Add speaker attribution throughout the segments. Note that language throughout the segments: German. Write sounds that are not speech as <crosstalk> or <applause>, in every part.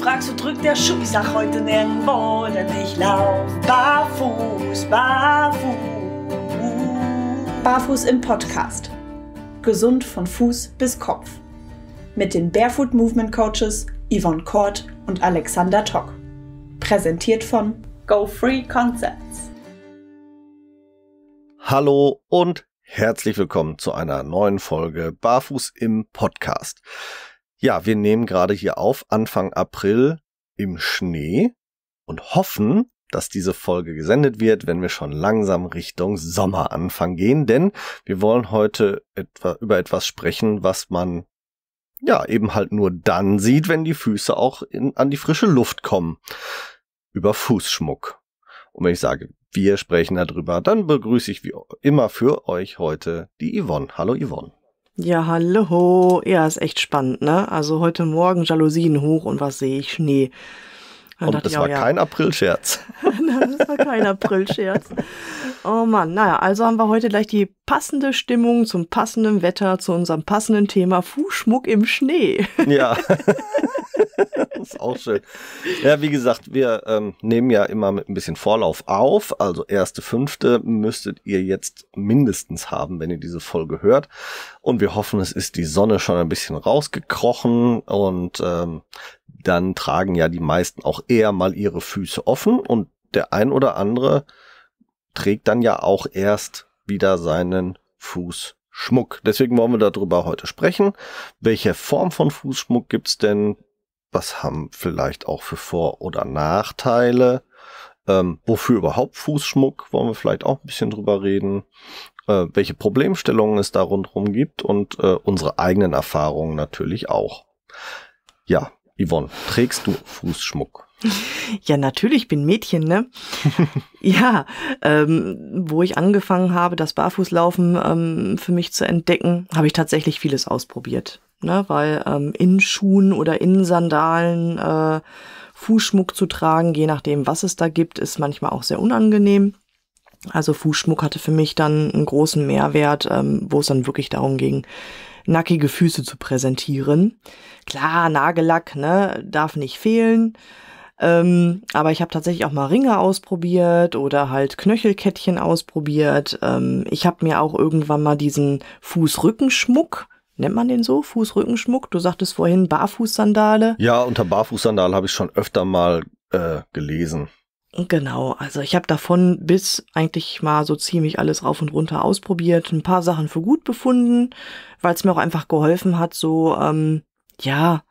Speaker 1: fragst, wo drückt der Schuh? Ich sag heute nirgendwo, denn ich lauf barfuß, barfuß. Barfuß im Podcast. Gesund von Fuß bis Kopf. Mit den Barefoot Movement Coaches Yvonne Kort und Alexander Tock. Präsentiert von Go Free Concepts.
Speaker 2: Hallo und herzlich willkommen zu einer neuen Folge Barfuß im Podcast. Ja, wir nehmen gerade hier auf Anfang April im Schnee und hoffen, dass diese Folge gesendet wird, wenn wir schon langsam Richtung Sommeranfang gehen, denn wir wollen heute etwa über etwas sprechen, was man ja eben halt nur dann sieht, wenn die Füße auch in, an die frische Luft kommen. Über Fußschmuck. Und wenn ich sage, wir sprechen darüber, dann begrüße ich wie immer für euch heute die Yvonne. Hallo Yvonne.
Speaker 3: Ja, hallo. Ja, ist echt spannend, ne? Also heute Morgen Jalousien hoch und was sehe ich? Schnee. und das, auch, war ja. das war kein April-Scherz. <laughs> das war kein April-Scherz. Oh Mann, naja, also haben wir heute gleich die passende Stimmung zum passenden Wetter, zu unserem passenden Thema Fußschmuck im Schnee.
Speaker 2: Ja. <laughs> das <laughs> ist auch schön. Ja, wie gesagt, wir ähm, nehmen ja immer mit ein bisschen Vorlauf auf. Also erste, fünfte müsstet ihr jetzt mindestens haben, wenn ihr diese Folge hört. Und wir hoffen, es ist die Sonne schon ein bisschen rausgekrochen und ähm, dann tragen ja die meisten auch eher mal ihre Füße offen und der ein oder andere trägt dann ja auch erst wieder seinen Fuß Schmuck. Deswegen wollen wir darüber heute sprechen. Welche Form von Fußschmuck gibt's denn? was haben vielleicht auch für Vor- oder Nachteile. Ähm, wofür überhaupt Fußschmuck, wollen wir vielleicht auch ein bisschen drüber reden. Äh, welche Problemstellungen es da rundherum gibt und äh, unsere eigenen Erfahrungen natürlich auch. Ja, Yvonne, trägst du Fußschmuck? <laughs>
Speaker 3: Ja, natürlich ich bin Mädchen, ne? <laughs> ja, ähm, wo ich angefangen habe, das Barfußlaufen ähm, für mich zu entdecken, habe ich tatsächlich vieles ausprobiert ne? weil ähm, in Schuhen oder in Sandalen äh, Fußschmuck zu tragen, je nachdem, was es da gibt, ist manchmal auch sehr unangenehm. Also Fußschmuck hatte für mich dann einen großen Mehrwert, ähm, wo es dann wirklich darum ging, nackige Füße zu präsentieren. Klar, Nagellack ne, darf nicht fehlen. Ähm, aber ich habe tatsächlich auch mal Ringe ausprobiert oder halt Knöchelkettchen ausprobiert. Ähm, ich habe mir auch irgendwann mal diesen Fußrückenschmuck Nennt man den so? Fußrückenschmuck? Du sagtest vorhin Barfußsandale.
Speaker 2: Ja, unter Barfußsandale habe ich schon öfter mal äh, gelesen.
Speaker 3: Genau, also ich habe davon bis eigentlich mal so ziemlich alles rauf und runter ausprobiert, ein paar Sachen für gut befunden, weil es mir auch einfach geholfen hat, so ähm, ja,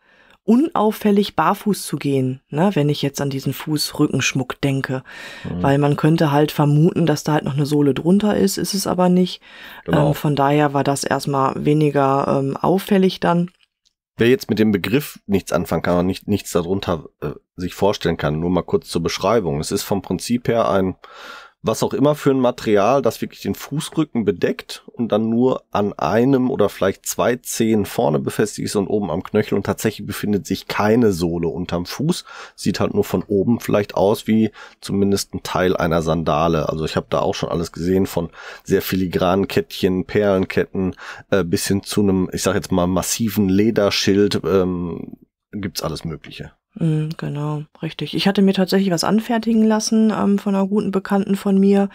Speaker 3: unauffällig barfuß zu gehen, ne, wenn ich jetzt an diesen Fußrückenschmuck denke. Mhm. Weil man könnte halt vermuten, dass da halt noch eine Sohle drunter ist, ist es aber nicht. Genau. Ähm, von daher war das erstmal weniger ähm, auffällig dann.
Speaker 2: Wer jetzt mit dem Begriff nichts anfangen kann und nicht, nichts darunter äh, sich vorstellen kann, nur mal kurz zur Beschreibung. Es ist vom Prinzip her ein was auch immer für ein Material, das wirklich den Fußrücken bedeckt und dann nur an einem oder vielleicht zwei Zehen vorne befestigt ist und oben am Knöchel und tatsächlich befindet sich keine Sohle unterm Fuß. Sieht halt nur von oben vielleicht aus wie zumindest ein Teil einer Sandale. Also ich habe da auch schon alles gesehen von sehr filigranen Kettchen, Perlenketten äh, bis hin zu einem, ich sag jetzt mal, massiven Lederschild. Ähm, gibt's alles Mögliche.
Speaker 3: Mhm, genau, richtig. Ich hatte mir tatsächlich was anfertigen lassen ähm, von einer guten Bekannten von mir.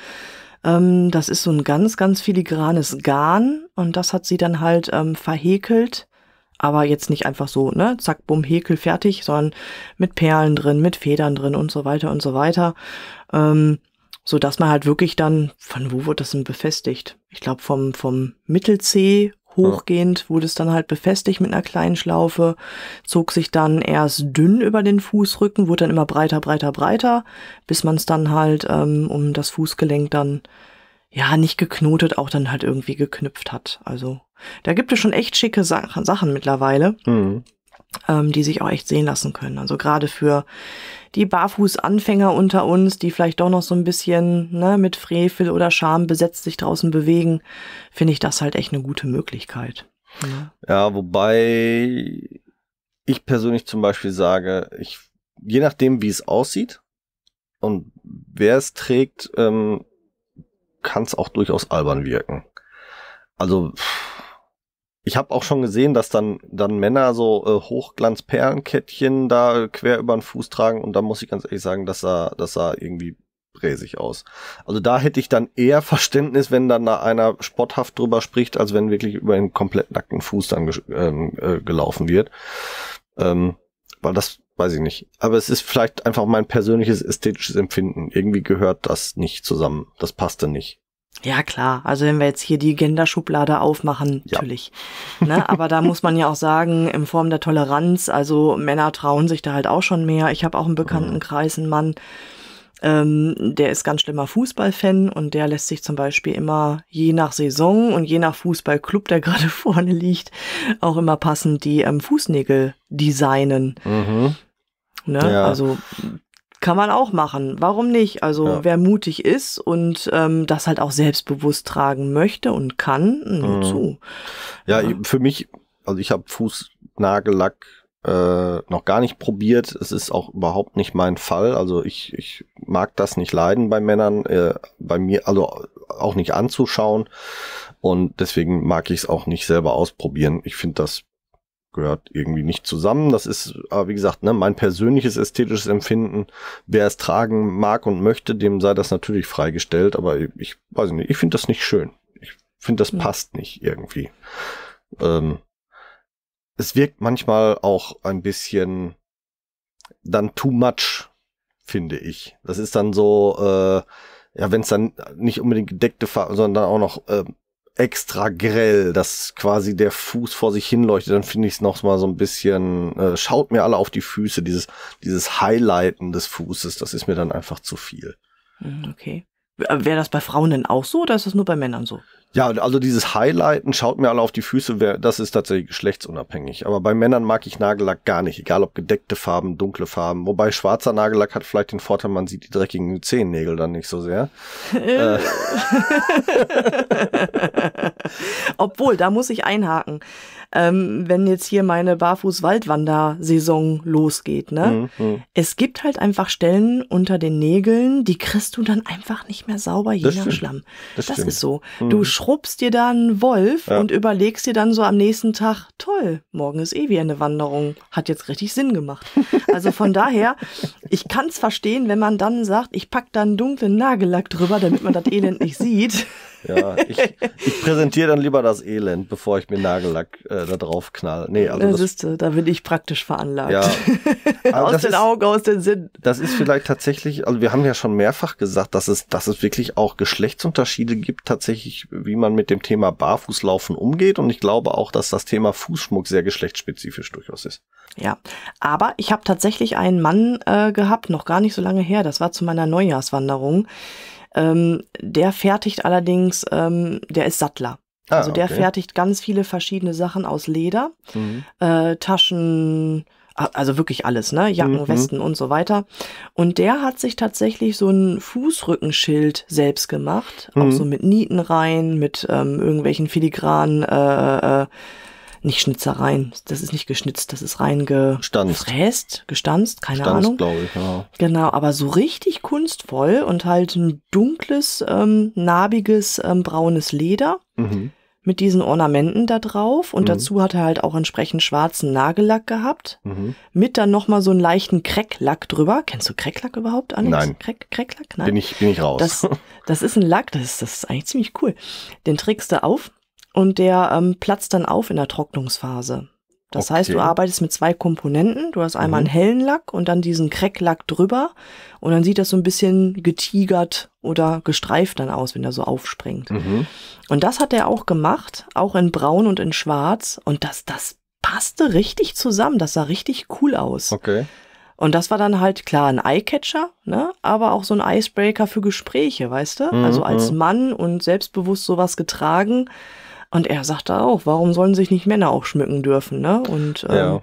Speaker 3: Ähm, das ist so ein ganz, ganz filigranes Garn und das hat sie dann halt ähm, verhäkelt aber jetzt nicht einfach so, ne, zack, bumm, Häkel, fertig, sondern mit Perlen drin, mit Federn drin und so weiter und so weiter. Ähm, so dass man halt wirklich dann, von wo wird das denn befestigt? Ich glaube vom, vom Mittelzeh Hochgehend wurde es dann halt befestigt mit einer kleinen Schlaufe, zog sich dann erst dünn über den Fußrücken, wurde dann immer breiter, breiter, breiter, bis man es dann halt ähm, um das Fußgelenk dann ja nicht geknotet, auch dann halt irgendwie geknüpft hat. Also da gibt es schon echt schicke Sa Sachen mittlerweile, mhm. ähm, die sich auch echt sehen lassen können. Also gerade für die Barfußanfänger unter uns, die vielleicht doch noch so ein bisschen ne, mit Frevel oder Scham besetzt sich draußen bewegen, finde ich das halt echt eine gute Möglichkeit.
Speaker 2: Ne? Ja, wobei ich persönlich zum Beispiel sage, ich, je nachdem, wie es aussieht und wer es trägt, ähm, kann es auch durchaus albern wirken. Also ich habe auch schon gesehen, dass dann, dann Männer so äh, Hochglanzperlenkettchen da quer über den Fuß tragen und da muss ich ganz ehrlich sagen, das sah, das sah irgendwie bräsig aus. Also da hätte ich dann eher Verständnis, wenn dann da einer spotthaft drüber spricht, als wenn wirklich über einen komplett nackten Fuß dann ähm, äh, gelaufen wird. Ähm, weil das weiß ich nicht. Aber es ist vielleicht einfach mein persönliches ästhetisches Empfinden. Irgendwie gehört das nicht zusammen. Das passte nicht.
Speaker 3: Ja, klar. Also wenn wir jetzt hier die Genderschublade aufmachen, ja. natürlich. Ne? Aber da muss man ja auch sagen, in Form der Toleranz, also Männer trauen sich da halt auch schon mehr. Ich habe auch im Bekanntenkreis mhm. einen Mann, ähm, der ist ganz schlimmer Fußballfan und der lässt sich zum Beispiel immer je nach Saison und je nach Fußballclub, der <laughs> gerade vorne liegt, auch immer passend die ähm, Fußnägel designen. Mhm. Ne? Ja. Also kann man auch machen. Warum nicht? Also ja. wer mutig ist und ähm, das halt auch selbstbewusst tragen möchte und kann, nur mhm, mhm. zu.
Speaker 2: Ja, ja, für mich, also ich habe Fußnagellack äh, noch gar nicht probiert. Es ist auch überhaupt nicht mein Fall. Also ich, ich mag das nicht leiden bei Männern, äh, bei mir, also auch nicht anzuschauen. Und deswegen mag ich es auch nicht selber ausprobieren. Ich finde das gehört irgendwie nicht zusammen. Das ist, aber äh, wie gesagt, ne, mein persönliches ästhetisches Empfinden. Wer es tragen mag und möchte, dem sei das natürlich freigestellt. Aber ich weiß nicht, ich finde das nicht schön. Ich finde, das ja. Hm. passt nicht irgendwie. Ähm, es wirkt manchmal auch ein bisschen dann too much, finde ich. Das ist dann so, äh, ja, wenn es dann nicht unbedingt gedeckte Farben, sondern auch noch äh, extra grell, dass quasi der Fuß vor sich hinleuchtet, dann finde ich es noch mal so ein bisschen, äh, schaut mir alle auf die Füße, dieses, dieses Highlighten des Fußes, das ist mir dann einfach zu viel. Hm, okay. Äh, wäre das bei Frauen denn auch so oder ist das nur bei Männern so? Ja, also dieses Highlighten, schaut mir alle auf die Füße, das ist tatsächlich geschlechtsunabhängig. Aber bei Männern mag ich Nagellack gar nicht, egal ob gedeckte Farben, dunkle Farben. Wobei schwarzer Nagellack hat vielleicht den Vorteil, man sieht die dreckigen Zehennägel dann nicht so sehr.
Speaker 3: Äh. Äh. <laughs> Obwohl, da muss ich einhaken ähm, wenn jetzt hier meine barfuß waldwandersaison losgeht. Ne? Mhm, mhm. Es gibt halt einfach Stellen unter den Nägeln, die kriegst du dann einfach nicht mehr sauber, je das nach stimmt. Schlamm. Das, das ist so. Mhm. Du schrubbst dir da einen Wolf ja. und überlegst dir dann so am nächsten Tag, toll, morgen ist eh wie eine Wanderung. Hat jetzt richtig Sinn gemacht. Also von <laughs> daher, ich kann es verstehen, wenn man dann sagt, ich pack da einen dunklen Nagellack drüber, damit man das Elend nicht sieht.
Speaker 2: Ja, ich, ich präsentiere dann lieber das Elend, bevor ich mir Nagellack äh, da drauf knall. Nee, also das, Siehste,
Speaker 3: äh, da bin ich praktisch veranlagt. Ja. <laughs> aus den ist, Augen, aus den Sinn.
Speaker 2: Das ist vielleicht tatsächlich, also wir haben ja schon mehrfach gesagt, dass es, dass es wirklich auch Geschlechtsunterschiede gibt, tatsächlich, wie man mit dem Thema Barfußlaufen umgeht. Und ich glaube auch, dass das Thema Fußschmuck sehr geschlechtsspezifisch durchaus ist. Ja,
Speaker 3: aber ich habe tatsächlich einen Mann äh, gehabt, noch gar nicht so lange her. Das war zu meiner Neujahrswanderung. Ähm, der fertigt allerdings, ähm, der ist Sattler. Ah, also der okay. fertigt ganz viele verschiedene Sachen aus Leder, mhm. äh, Taschen, also wirklich alles, ne? Jacken, mhm. Westen und so weiter. Und der hat sich tatsächlich so ein Fußrückenschild selbst gemacht, mhm. auch so mit Nieten rein, mit ähm, irgendwelchen filigranen äh, äh, nicht Schnitzereien. Das ist nicht geschnitzt, das ist rein gefräst, gestanzt, keine Stanzt, Ahnung.
Speaker 1: glaube ich, ja.
Speaker 3: Genau, aber so richtig kunstvoll und halt ein dunkles, ähm, narbiges, ähm, braunes Leder. Mhm. Mit diesen Ornamenten da drauf und mhm. dazu hat er halt auch entsprechend schwarzen Nagellack gehabt. Mhm. Mit dann nochmal so einen leichten Krecklack drüber. Kennst du Krecklack überhaupt, Alex? Nein. Crack, Krecklack? Nein. Bin ich, bin ich raus. Das, das ist ein Lack, das ist, das ist eigentlich ziemlich cool. Den trägst du auf und der ähm, platzt dann auf in der Trocknungsphase. Das okay. heißt, du arbeitest mit zwei Komponenten. Du hast einmal mhm. einen hellen Lack und dann diesen Cracklack drüber. Und dann sieht das so ein bisschen getigert oder gestreift dann aus, wenn er so aufspringt. Mhm. Und das hat er auch gemacht, auch in braun und in schwarz. Und das, das passte richtig zusammen. Das sah richtig cool aus. Okay. Und das war dann halt klar ein Eyecatcher, ne? aber auch so ein Icebreaker für Gespräche, weißt du? Also mhm. Also als Mann und selbstbewusst sowas getragen und er sagte auch, warum sollen sich nicht Männer auch schmücken dürfen, ne? Und ähm, ja.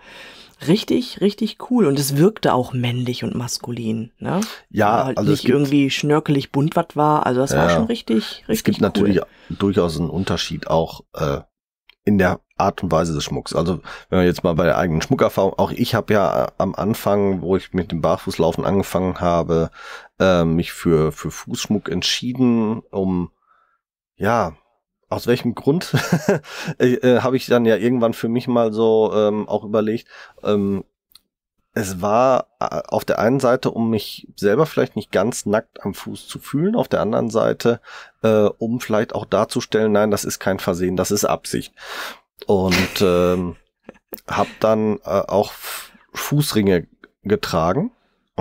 Speaker 3: richtig, richtig cool. Und es wirkte auch männlich und maskulin, ne? Ja, halt also nicht gibt, irgendwie schnörkelig bunt was war. Also das ja, war schon richtig,
Speaker 2: richtig. cool. Es gibt cool. natürlich durchaus einen Unterschied auch äh, in der Art und Weise des Schmucks. Also wenn wir jetzt mal bei der eigenen Schmuckerfahrung, auch ich habe ja äh, am Anfang, wo ich mit dem Barfußlaufen angefangen habe, äh, mich für für Fußschmuck entschieden, um ja aus welchem Grund <laughs> äh, habe ich dann ja irgendwann für mich mal so ähm, auch überlegt, ähm, es war äh, auf der einen Seite, um mich selber vielleicht nicht ganz nackt am Fuß zu fühlen, auf der anderen Seite, äh, um vielleicht auch darzustellen, nein, das ist kein Versehen, das ist Absicht. Und ähm, habe dann äh, auch Fußringe getragen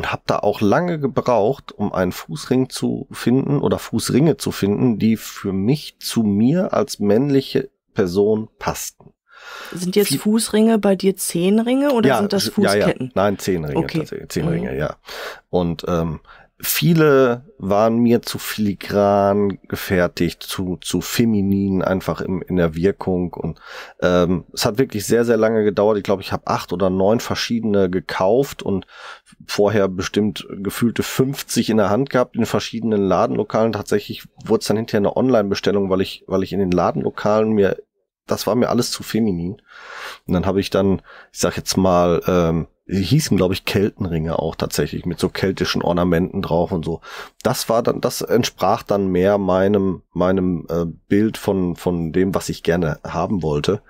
Speaker 2: und habe da auch lange gebraucht, um einen Fußring zu finden oder Fußringe zu finden, die für mich zu mir als männliche Person passten.
Speaker 3: Sind jetzt Fußringe bei dir Zehnringe oder ja, sind das Fußketten? Ja, ja.
Speaker 2: Nein, Zehnringe okay. tatsächlich. Zehnringe, mhm. ja. Und ähm, Viele waren mir zu filigran gefertigt, zu, zu feminin einfach im, in der Wirkung. Und ähm, es hat wirklich sehr, sehr lange gedauert. Ich glaube, ich habe acht oder neun verschiedene gekauft und vorher bestimmt gefühlte 50 in der Hand gehabt in verschiedenen Ladenlokalen. Tatsächlich wurde es dann hinterher eine Online-Bestellung, weil ich, weil ich in den Ladenlokalen mir das war mir alles zu feminin. Und dann habe ich dann, ich sag jetzt mal, ähm, hießen, glaube ich, Keltenringe auch tatsächlich, mit so keltischen Ornamenten drauf und so. Das war dann, das entsprach dann mehr meinem, meinem äh, Bild von, von dem, was ich gerne haben wollte.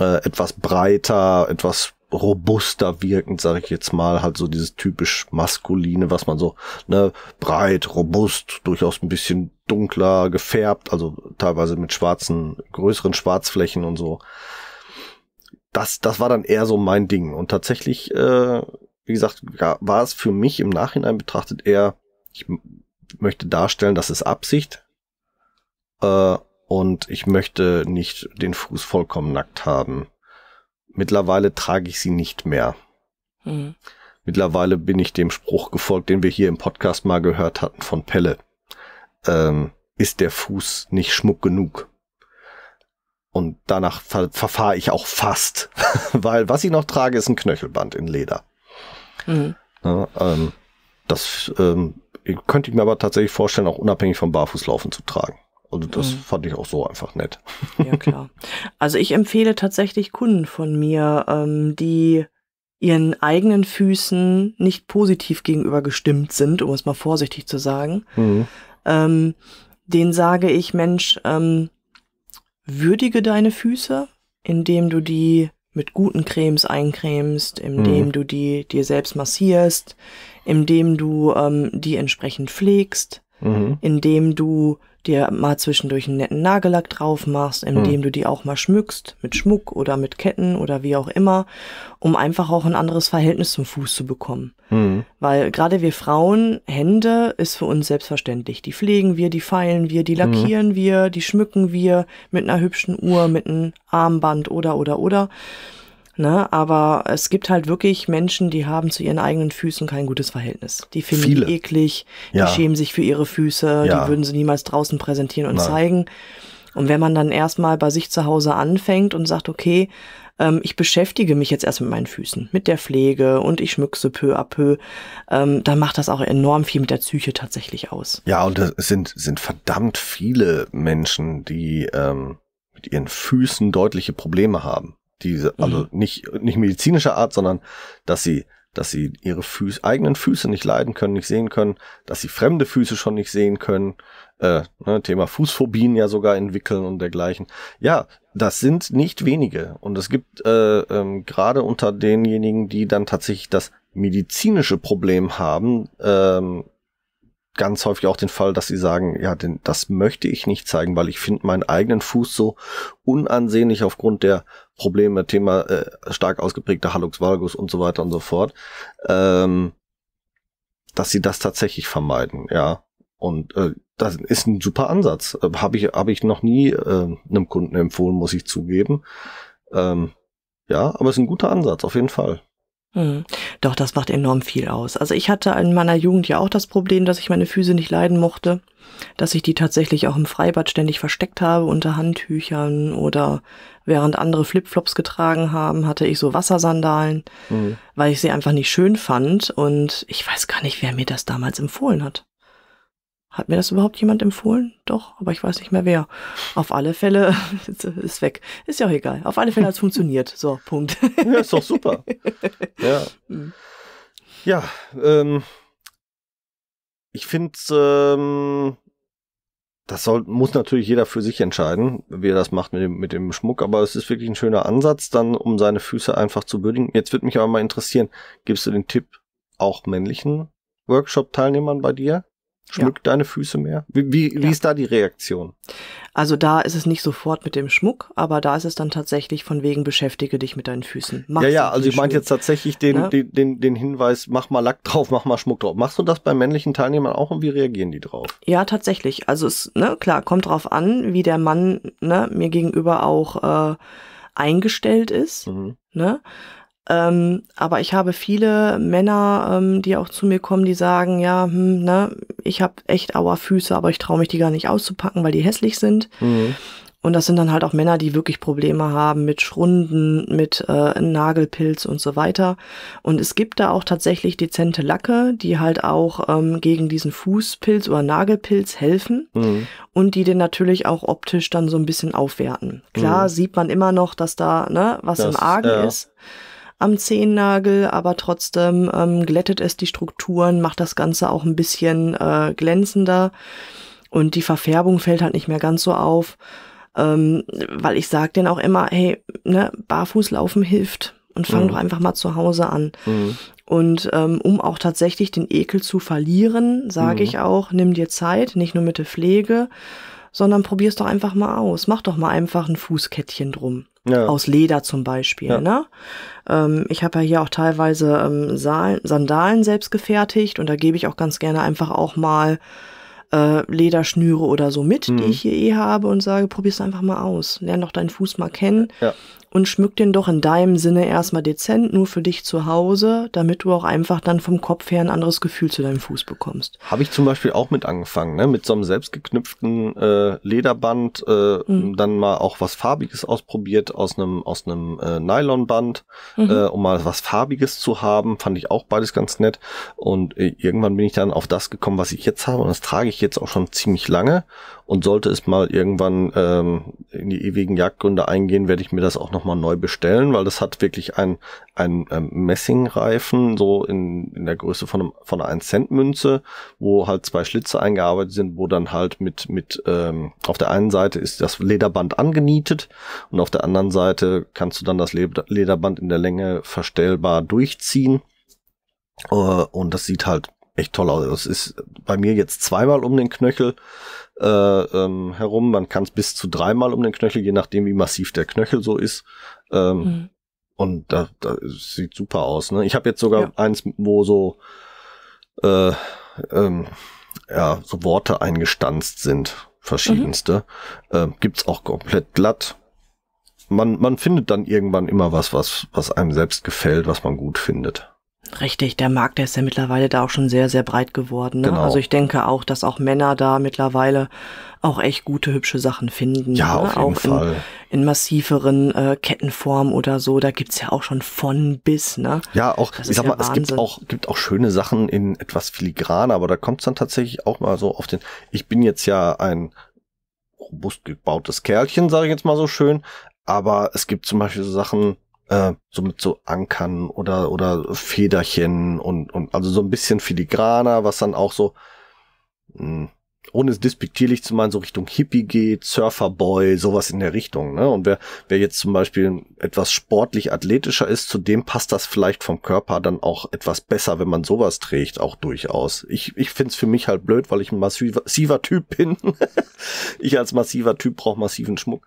Speaker 2: Äh, etwas breiter, etwas robuster wirkend, sage ich jetzt mal, halt so dieses typisch maskuline, was man so, ne, breit, robust, durchaus ein bisschen dunkler gefärbt, also teilweise mit schwarzen, größeren Schwarzflächen und so. Das, das war dann eher so mein Ding. Und tatsächlich, äh, wie gesagt, war es für mich im Nachhinein betrachtet eher, ich möchte darstellen, das ist Absicht. Äh, und ich möchte nicht den Fuß vollkommen nackt haben. Mittlerweile trage ich sie nicht mehr. Mhm. Mittlerweile bin ich dem Spruch gefolgt, den wir hier im Podcast mal gehört hatten von Pelle. Ähm, ist der Fuß nicht Schmuck genug? Und danach ver verfahre ich auch fast, <laughs> weil was ich noch trage, ist ein Knöchelband in Leder. Mhm. Ja, ähm, das ähm, könnte ich mir aber tatsächlich vorstellen, auch unabhängig vom Barfußlaufen zu tragen. Also das mhm. fand ich auch so einfach nett. Ja, klar.
Speaker 3: Also ich empfehle tatsächlich Kunden von mir, ähm, die ihren eigenen Füßen nicht positiv gegenüber gestimmt sind, um es mal vorsichtig zu sagen. Mhm. Ähm, den sage ich, Mensch, ähm, würdige deine Füße, indem du die mit guten Cremes eincremst, indem mhm. du die dir selbst massierst, indem du ähm, die entsprechend pflegst, mhm. indem du dir mal zwischendurch einen netten Nagellack drauf machst, indem hm. du die auch mal schmückst, mit Schmuck oder mit Ketten oder wie auch immer, um einfach auch ein anderes Verhältnis zum Fuß zu bekommen. Hm. Weil gerade wir Frauen, Hände ist für uns selbstverständlich. Die pflegen wir, die feilen wir, die hm. lackieren hm. wir, die schmücken wir mit einer hübschen Uhr, mit einem Armband oder oder oder. Ne? Aber es gibt halt wirklich Menschen, die haben zu ihren eigenen Füßen kein gutes Verhältnis. Die finden Viele. die eklig, ja. die schämen sich für ihre Füße, ja. die würden sie niemals draußen präsentieren und Nein. zeigen. Und wenn man dann erstmal bei sich zu Hause anfängt und sagt, okay, ähm, ich beschäftige mich jetzt erst mit meinen Füßen, mit der Pflege und ich schmückse peu à peu, ähm, dann macht das auch enorm viel mit der Psyche tatsächlich aus.
Speaker 2: Ja, und es sind, sind verdammt viele Menschen, die ähm, mit ihren Füßen deutliche Probleme haben diese, mhm. also nicht, nicht medizinischer Art, sondern dass sie, dass sie ihre Füße, eigenen Füße nicht leiden können, nicht sehen können, dass sie fremde Füße schon nicht sehen können, äh, ne, Thema Fußphobien ja sogar entwickeln und dergleichen. Ja, das sind nicht wenige. Und es gibt äh, ähm, gerade unter denjenigen, die dann tatsächlich das medizinische Problem haben, ähm, ganz häufig auch den Fall, dass sie sagen, ja, denn das möchte ich nicht zeigen, weil ich finde meinen eigenen Fuß so unansehnlich aufgrund der Probleme, Thema äh, stark ausgeprägter Hallux Valgus und so weiter und so fort, ähm, dass sie das tatsächlich vermeiden, ja. Und äh, das ist ein super Ansatz. Äh, Habe ich, hab ich noch nie äh, einem Kunden empfohlen, muss ich zugeben. Ähm, ja, aber es ist ein guter Ansatz, auf jeden Fall.
Speaker 3: Mhm. Doch, das macht enorm viel aus. Also ich hatte in meiner Jugend ja auch das Problem, dass ich meine Füße nicht leiden mochte, dass ich die tatsächlich auch im Freibad ständig versteckt habe unter Handtüchern oder während andere Flipflops getragen haben, hatte ich so Wassersandalen, mhm. weil ich sie einfach nicht schön fand und ich weiß gar nicht, wer mir das damals empfohlen hat. Hat mir das überhaupt jemand empfohlen? Doch, aber ich weiß nicht mehr wer. Auf alle Fälle <laughs> ist weg. Ist ja auch egal. Auf alle Fälle hat es funktioniert. So, Punkt. <laughs> Ja, ist doch super.
Speaker 2: Ja. Hm. Ja, ähm, ich finde, ähm, das soll, muss natürlich jeder für sich entscheiden, wie er das macht mit dem, mit dem Schmuck, aber es ist wirklich ein schöner Ansatz, dann um seine Füße einfach zu würdigen. Jetzt würde mich aber mal interessieren, gibst du den Tipp auch männlichen Workshop-Teilnehmern bei dir? Schmückt ja. deine Füße mehr? Wie, wie, wie ja. ist da die Reaktion?
Speaker 3: Also da ist es nicht sofort mit dem Schmuck, aber da ist es dann tatsächlich von wegen beschäftige dich mit deinen Füßen. Mach ja, ja, also ich meinte jetzt
Speaker 2: tatsächlich den, ne? den, den, den Hinweis, mach mal Lack drauf, mach mal Schmuck drauf. Machst du das bei männlichen Teilnehmern auch und wie reagieren die drauf? Ja,
Speaker 3: tatsächlich. Also es, ne, klar, kommt drauf an, wie der Mann ne, mir gegenüber auch äh, eingestellt ist. Mhm. Ne? Ähm, aber ich habe viele Männer, ähm, die auch zu mir kommen, die sagen, ja, hm, ne, ich habe echt Auerfüße, aber ich traue mich die gar nicht auszupacken, weil die hässlich sind. Mhm. Und das sind dann halt auch Männer, die wirklich Probleme haben mit Schrunden, mit äh, Nagelpilz und so weiter. Und es gibt da auch tatsächlich dezente Lacke, die halt auch ähm, gegen diesen Fußpilz oder Nagelpilz helfen mhm. und die den natürlich auch optisch dann so ein bisschen aufwerten. Klar mhm. sieht man immer noch, dass da ne, was das, im Argen ja. ist am Zehennagel, aber trotzdem ähm, glättet es die Strukturen, macht das Ganze auch ein bisschen äh, glänzender und die Verfärbung fällt halt nicht mehr ganz so auf, ähm, weil ich sage denen auch immer, hey, ne, barfuß laufen hilft und fang mhm. doch einfach mal zu Hause an. Mhm. Und ähm, um auch tatsächlich den Ekel zu verlieren, sage mhm. ich auch, nimm dir Zeit, nicht nur mit der Pflege, sondern probier's doch einfach mal aus. Mach doch mal einfach ein Fußkettchen drum. Ja. Aus Leder zum Beispiel. Ja. Ne? Ähm, ich habe ja hier auch teilweise ähm, Sandalen selbst gefertigt und da gebe ich auch ganz gerne einfach auch mal äh, Lederschnüre oder so mit, mhm. die ich hier eh habe und sage, probier's einfach mal aus. Lern doch deinen Fuß mal kennen. Ja und schmück den doch in deinem Sinne erstmal dezent nur für dich zu Hause, damit du auch einfach dann vom Kopf her ein anderes Gefühl zu deinem Fuß bekommst.
Speaker 2: Habe ich zum Beispiel auch mit angefangen, ne? mit so einem selbstgeknüpften äh, Lederband, äh, mhm. dann mal auch was Farbiges ausprobiert aus einem aus einem äh, Nylonband, mhm. äh, um mal was Farbiges zu haben, fand ich auch beides ganz nett und äh, irgendwann bin ich dann auf das gekommen, was ich jetzt habe und das trage ich jetzt auch schon ziemlich lange und sollte es mal irgendwann ähm, in die ewigen Jagdgründe eingehen, werde ich mir das auch nochmal neu bestellen, weil das hat wirklich ein, ein ähm, Messingreifen, so in, in der Größe von, einem, von einer 1 Cent Münze, wo halt zwei Schlitze eingearbeitet sind, wo dann halt mit, mit ähm, auf der einen Seite ist das Lederband angenietet und auf der anderen Seite kannst du dann das Lederband in der Länge verstellbar durchziehen. Äh, und das sieht halt echt toll aus. Das ist bei mir jetzt zweimal um den Knöchel äh, ähm, herum. Man kann es bis zu dreimal um den Knöchel, je nachdem, wie massiv der Knöchel so ist. Ähm, mhm. Und da, da sieht super aus. Ne? Ich habe jetzt sogar ja. eins, wo so äh, ähm, ja, so Worte eingestanzt sind, verschiedenste. Mhm. Ähm, gibt's auch komplett glatt. Man, man findet dann irgendwann immer was, was, was einem selbst gefällt, was man gut findet.
Speaker 3: Richtig, der Markt der ist ja mittlerweile da auch schon sehr, sehr breit geworden. Ne? Genau. Also ich denke auch, dass auch Männer da mittlerweile auch echt gute, hübsche Sachen finden. Ja, ne? auf jeden auch Fall. In, in massiveren äh, Kettenform oder so. Da gibt es ja auch schon von bis. Ne? Ja, auch, das ich sag ja mal, Wahnsinn. es gibt auch,
Speaker 2: gibt auch schöne Sachen in etwas filigran, aber da kommt es dann tatsächlich auch mal so auf den. Ich bin jetzt ja ein robust gebautes Kerlchen, sage ich jetzt mal so schön, aber es gibt zum Beispiel so Sachen, äh, so mit so Ankern oder oder Federchen und und also so ein bisschen filigraner, was dann auch so mh, hm, ohne es despektierlich zu meinen, so Richtung Hippie geht, Surferboy, sowas in der Richtung. Ne? Und wer, wer jetzt zum Beispiel etwas sportlich athletischer ist, zu dem passt das vielleicht vom Körper dann auch etwas besser, wenn man sowas trägt, auch durchaus. Ich, ich find's für mich halt blöd, weil ich ein massiver, massiver Typ bin. <laughs> ich als massiver Typ brauche massiven Schmuck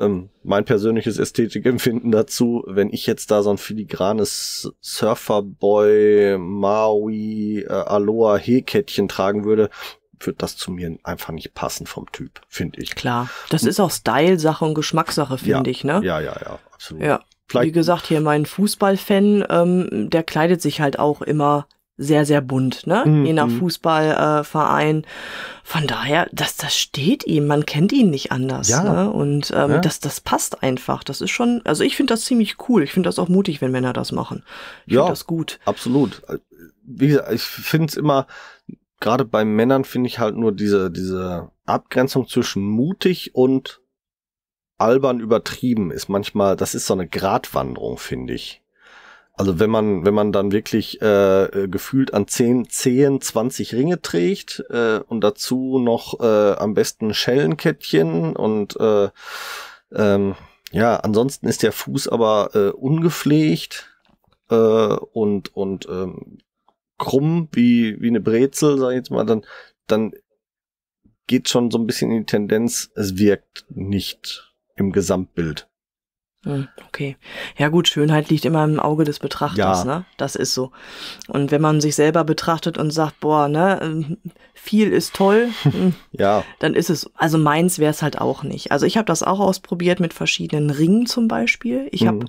Speaker 2: ähm, mein persönliches Ästhetikempfinden dazu, wenn ich jetzt da so ein filigranes Surferboy, Maui, äh, Aloha, Heekettchen tragen würde, wird das zu mir
Speaker 3: einfach nicht passen vom Typ, finde ich. Klar, das ist auch Style-Sache und Geschmackssache, finde ja, ich, ne? Ja, ja, ja, absolut. Ja. Vielleicht Wie gesagt, hier mein Fußballfan, ähm, der kleidet sich halt auch immer sehr, sehr bunt, ne? Mhm. Je nach mhm. Fußballverein. Äh, Von daher, dass das steht ihm, man kennt ihn nicht anders. Ja. Ne? Und ähm, ja. das, das passt einfach. Das ist schon, also ich finde das ziemlich cool. Ich finde das auch mutig, wenn Männer das machen. Ich ja, finde das gut.
Speaker 2: Absolut. Wie gesagt, ich finde es immer, gerade bei Männern finde ich halt nur diese, diese Abgrenzung zwischen mutig und albern übertrieben ist manchmal, das ist so eine Gratwanderung, finde ich. Also wenn man, wenn man dann wirklich äh, gefühlt an 10, 10, 20 Ringe trägt äh, und dazu noch äh, am besten Schellenkettchen und äh, ähm, ja, ansonsten ist der Fuß aber äh, ungepflegt äh, und, und ähm, krumm wie, wie eine Brezel, sag ich jetzt mal, dann, dann geht schon so ein bisschen in die Tendenz, es wirkt nicht im Gesamtbild.
Speaker 3: Hm, okay. Ja gut, Schönheit liegt immer im Auge des Betrachters, ja. ne? Das ist so. Und wenn man sich selber betrachtet und sagt, boah, ne, ähm, viel ist toll, <laughs> hm, ja. dann ist es, also meins wäre es halt auch nicht. Also ich habe das auch ausprobiert mit verschiedenen Ringen zum Beispiel. Ich mhm. habe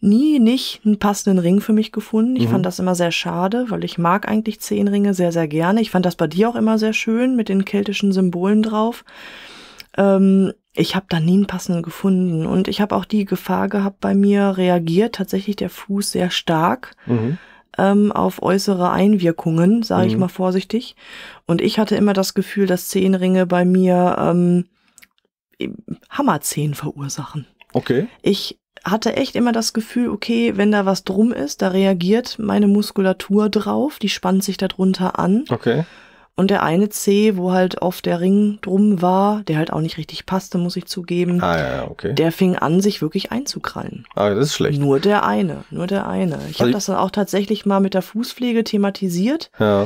Speaker 3: nie nicht einen passenden Ring für mich gefunden. Ich mhm. fand das immer sehr schade, weil ich mag eigentlich zehn Ringe sehr, sehr gerne. Ich fand das bei dir auch immer sehr schön mit den keltischen Symbolen drauf. Ähm, ich habe da nie einen passenden gefunden. Und ich habe auch die Gefahr gehabt, bei mir reagiert tatsächlich der Fuß sehr stark. Mhm. Ähm, auf äußere Einwirkungen, sage mhm. ich mal vorsichtig. Und ich hatte immer das Gefühl, dass Zehenringe bei mir ähm, Hammerzehen verursachen. Okay. Ich hatte echt immer das Gefühl, okay, wenn da was drum ist, da reagiert meine Muskulatur drauf, die spannt sich darunter an. Okay. Und der eine C, wo halt oft der Ring drum war, der halt auch nicht richtig passte, muss ich zugeben. Ah, ja, ja, okay. Der fing an, sich wirklich einzukrallen.
Speaker 2: Ah, das ist schlecht.
Speaker 3: Nur der eine, nur der eine. Ich also habe das dann auch tatsächlich mal mit der Fußpflege thematisiert. Ja.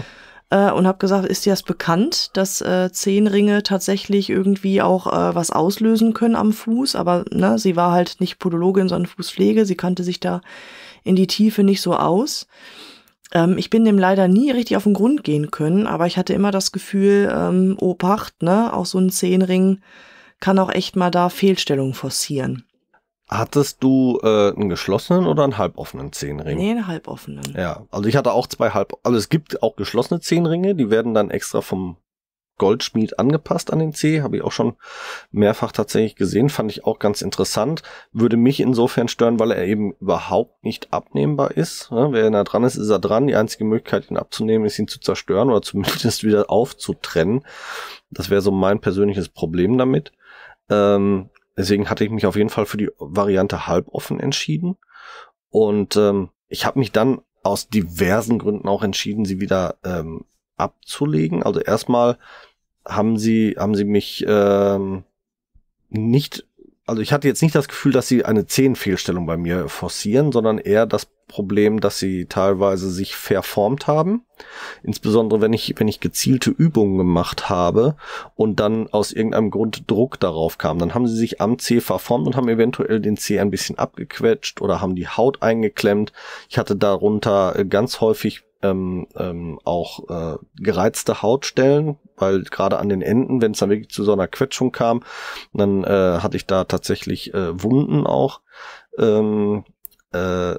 Speaker 3: Äh, und habe gesagt, ist dir das bekannt, dass äh, Zehenringe tatsächlich irgendwie auch äh, was auslösen können am Fuß? Aber ne, sie war halt nicht Podologin, sondern Fußpflege. Sie kannte sich da in die Tiefe nicht so aus. Ähm, ich bin dem leider nie richtig auf den Grund gehen können, aber ich hatte immer das Gefühl, ähm, Obacht, oh, ne, auch so ein Zehnring kann auch echt mal da Fehlstellungen forcieren.
Speaker 2: Hattest du äh, einen geschlossenen oder einen halboffenen Zehnring? Nee, einen halboffenen. Ja, also ich hatte auch zwei halb, also es gibt auch geschlossene Zehnringe, die werden dann extra vom Goldschmied angepasst an den C, habe ich auch schon mehrfach tatsächlich gesehen, fand ich auch ganz interessant, würde mich insofern stören, weil er eben überhaupt nicht abnehmbar ist. Ne? Wer da dran ist, ist er dran. Die einzige Möglichkeit, ihn abzunehmen, ist ihn zu zerstören oder <laughs> zumindest wieder aufzutrennen. Das wäre so mein persönliches Problem damit. Ähm, deswegen hatte ich mich auf jeden Fall für die Variante halboffen entschieden. Und ähm, ich habe mich dann aus diversen Gründen auch entschieden, sie wieder ähm, abzulegen. Also erstmal haben sie, haben sie mich ähm, nicht, also ich hatte jetzt nicht das Gefühl, dass sie eine Zehenfehlstellung bei mir forcieren, sondern eher das Problem, dass sie teilweise sich verformt haben. Insbesondere wenn ich, wenn ich gezielte Übungen gemacht habe und dann aus irgendeinem Grund Druck darauf kam, dann haben sie sich am Zeh verformt und haben eventuell den Zeh ein bisschen abgequetscht oder haben die Haut eingeklemmt. Ich hatte darunter äh, ganz häufig ähm, ähm, auch äh, gereizte Hautstellen, weil gerade an den Enden, wenn es dann wirklich zu so einer Quetschung kam, dann äh, hatte ich da tatsächlich äh, Wunden auch. Ähm, äh,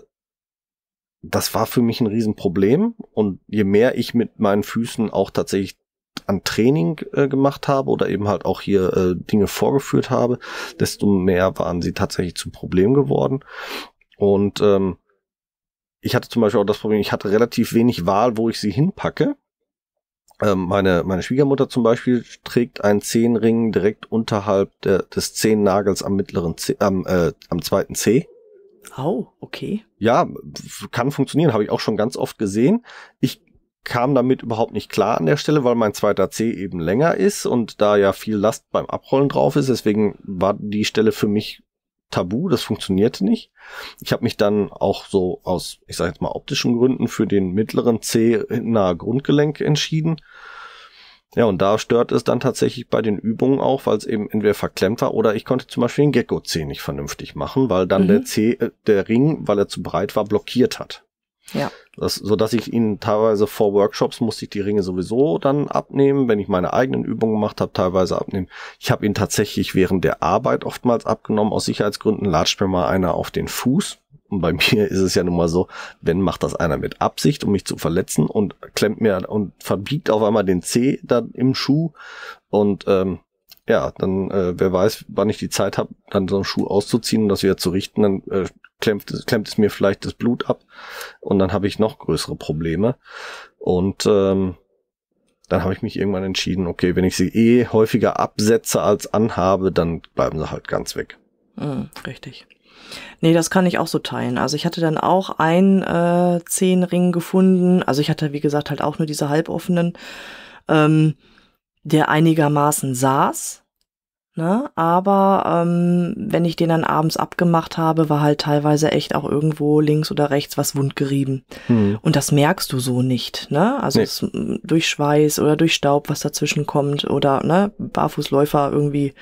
Speaker 2: das war für mich ein Riesenproblem und je mehr ich mit meinen Füßen auch tatsächlich an Training äh, gemacht habe oder eben halt auch hier äh, Dinge vorgeführt habe, desto mehr waren sie tatsächlich zum Problem geworden. Und ähm, ich hatte zum Beispiel auch das Problem, ich hatte relativ wenig Wahl, wo ich sie hinpacke. Ähm, meine, meine Schwiegermutter zum Beispiel trägt einen Zehenring direkt unterhalb der, des Zehennagels am mittleren Zeh, am, äh, am zweiten C. Oh, okay. Ja, kann funktionieren, habe ich auch schon ganz oft gesehen. Ich kam damit überhaupt nicht klar an der Stelle, weil mein zweiter C eben länger ist und da ja viel Last beim Abrollen drauf ist. Deswegen war die Stelle für mich tabu, das funktionierte nicht. Ich habe mich dann auch so aus, ich sage jetzt mal, optischen Gründen für den mittleren C nahe Grundgelenk entschieden. Ja, und da stört es dann tatsächlich bei den Übungen auch, weil es eben entweder verklemmt war oder ich konnte zum Beispiel den Gecko-C nicht vernünftig machen, weil dann mhm. der C, äh, der Ring, weil er zu breit war, blockiert hat. Ja. Das, so dass ich ihnen teilweise vor Workshops musste ich die Ringe sowieso dann abnehmen, wenn ich meine eigenen Übungen gemacht habe, teilweise abnehmen. Ich habe ihn tatsächlich während der Arbeit oftmals abgenommen. Aus Sicherheitsgründen latscht mir mal einer auf den Fuß. Und bei <laughs> mir ist es ja nun mal so, wenn macht das einer mit Absicht, um mich zu verletzen und klemmt mir und verbiegt auf einmal den Zeh dann im Schuh und ähm, ja, dann äh, wer weiß, wann ich die Zeit habe, dann so einen Schuh auszuziehen und das wieder zu richten, dann äh, klemmt, es, klemmt es mir vielleicht das Blut ab und dann habe ich noch größere Probleme. Und ähm, dann habe ich mich irgendwann entschieden, okay, wenn ich sie eh häufiger absetze als anhabe, dann bleiben sie halt ganz weg.
Speaker 3: Mhm, richtig. Nee, das kann ich auch so teilen. Also ich hatte dann auch einen äh, Zehnring gefunden. Also ich hatte, wie gesagt, halt auch nur diese halboffenen. Ähm, der einigermaßen saß. Ne? Aber ähm, wenn ich den dann abends abgemacht habe, war halt teilweise echt auch irgendwo links oder rechts was wundgerieben. Hm. Und das merkst du so nicht. Ne? Also nee. es, durch Schweiß oder durch Staub, was dazwischen kommt oder ne? Barfußläufer irgendwie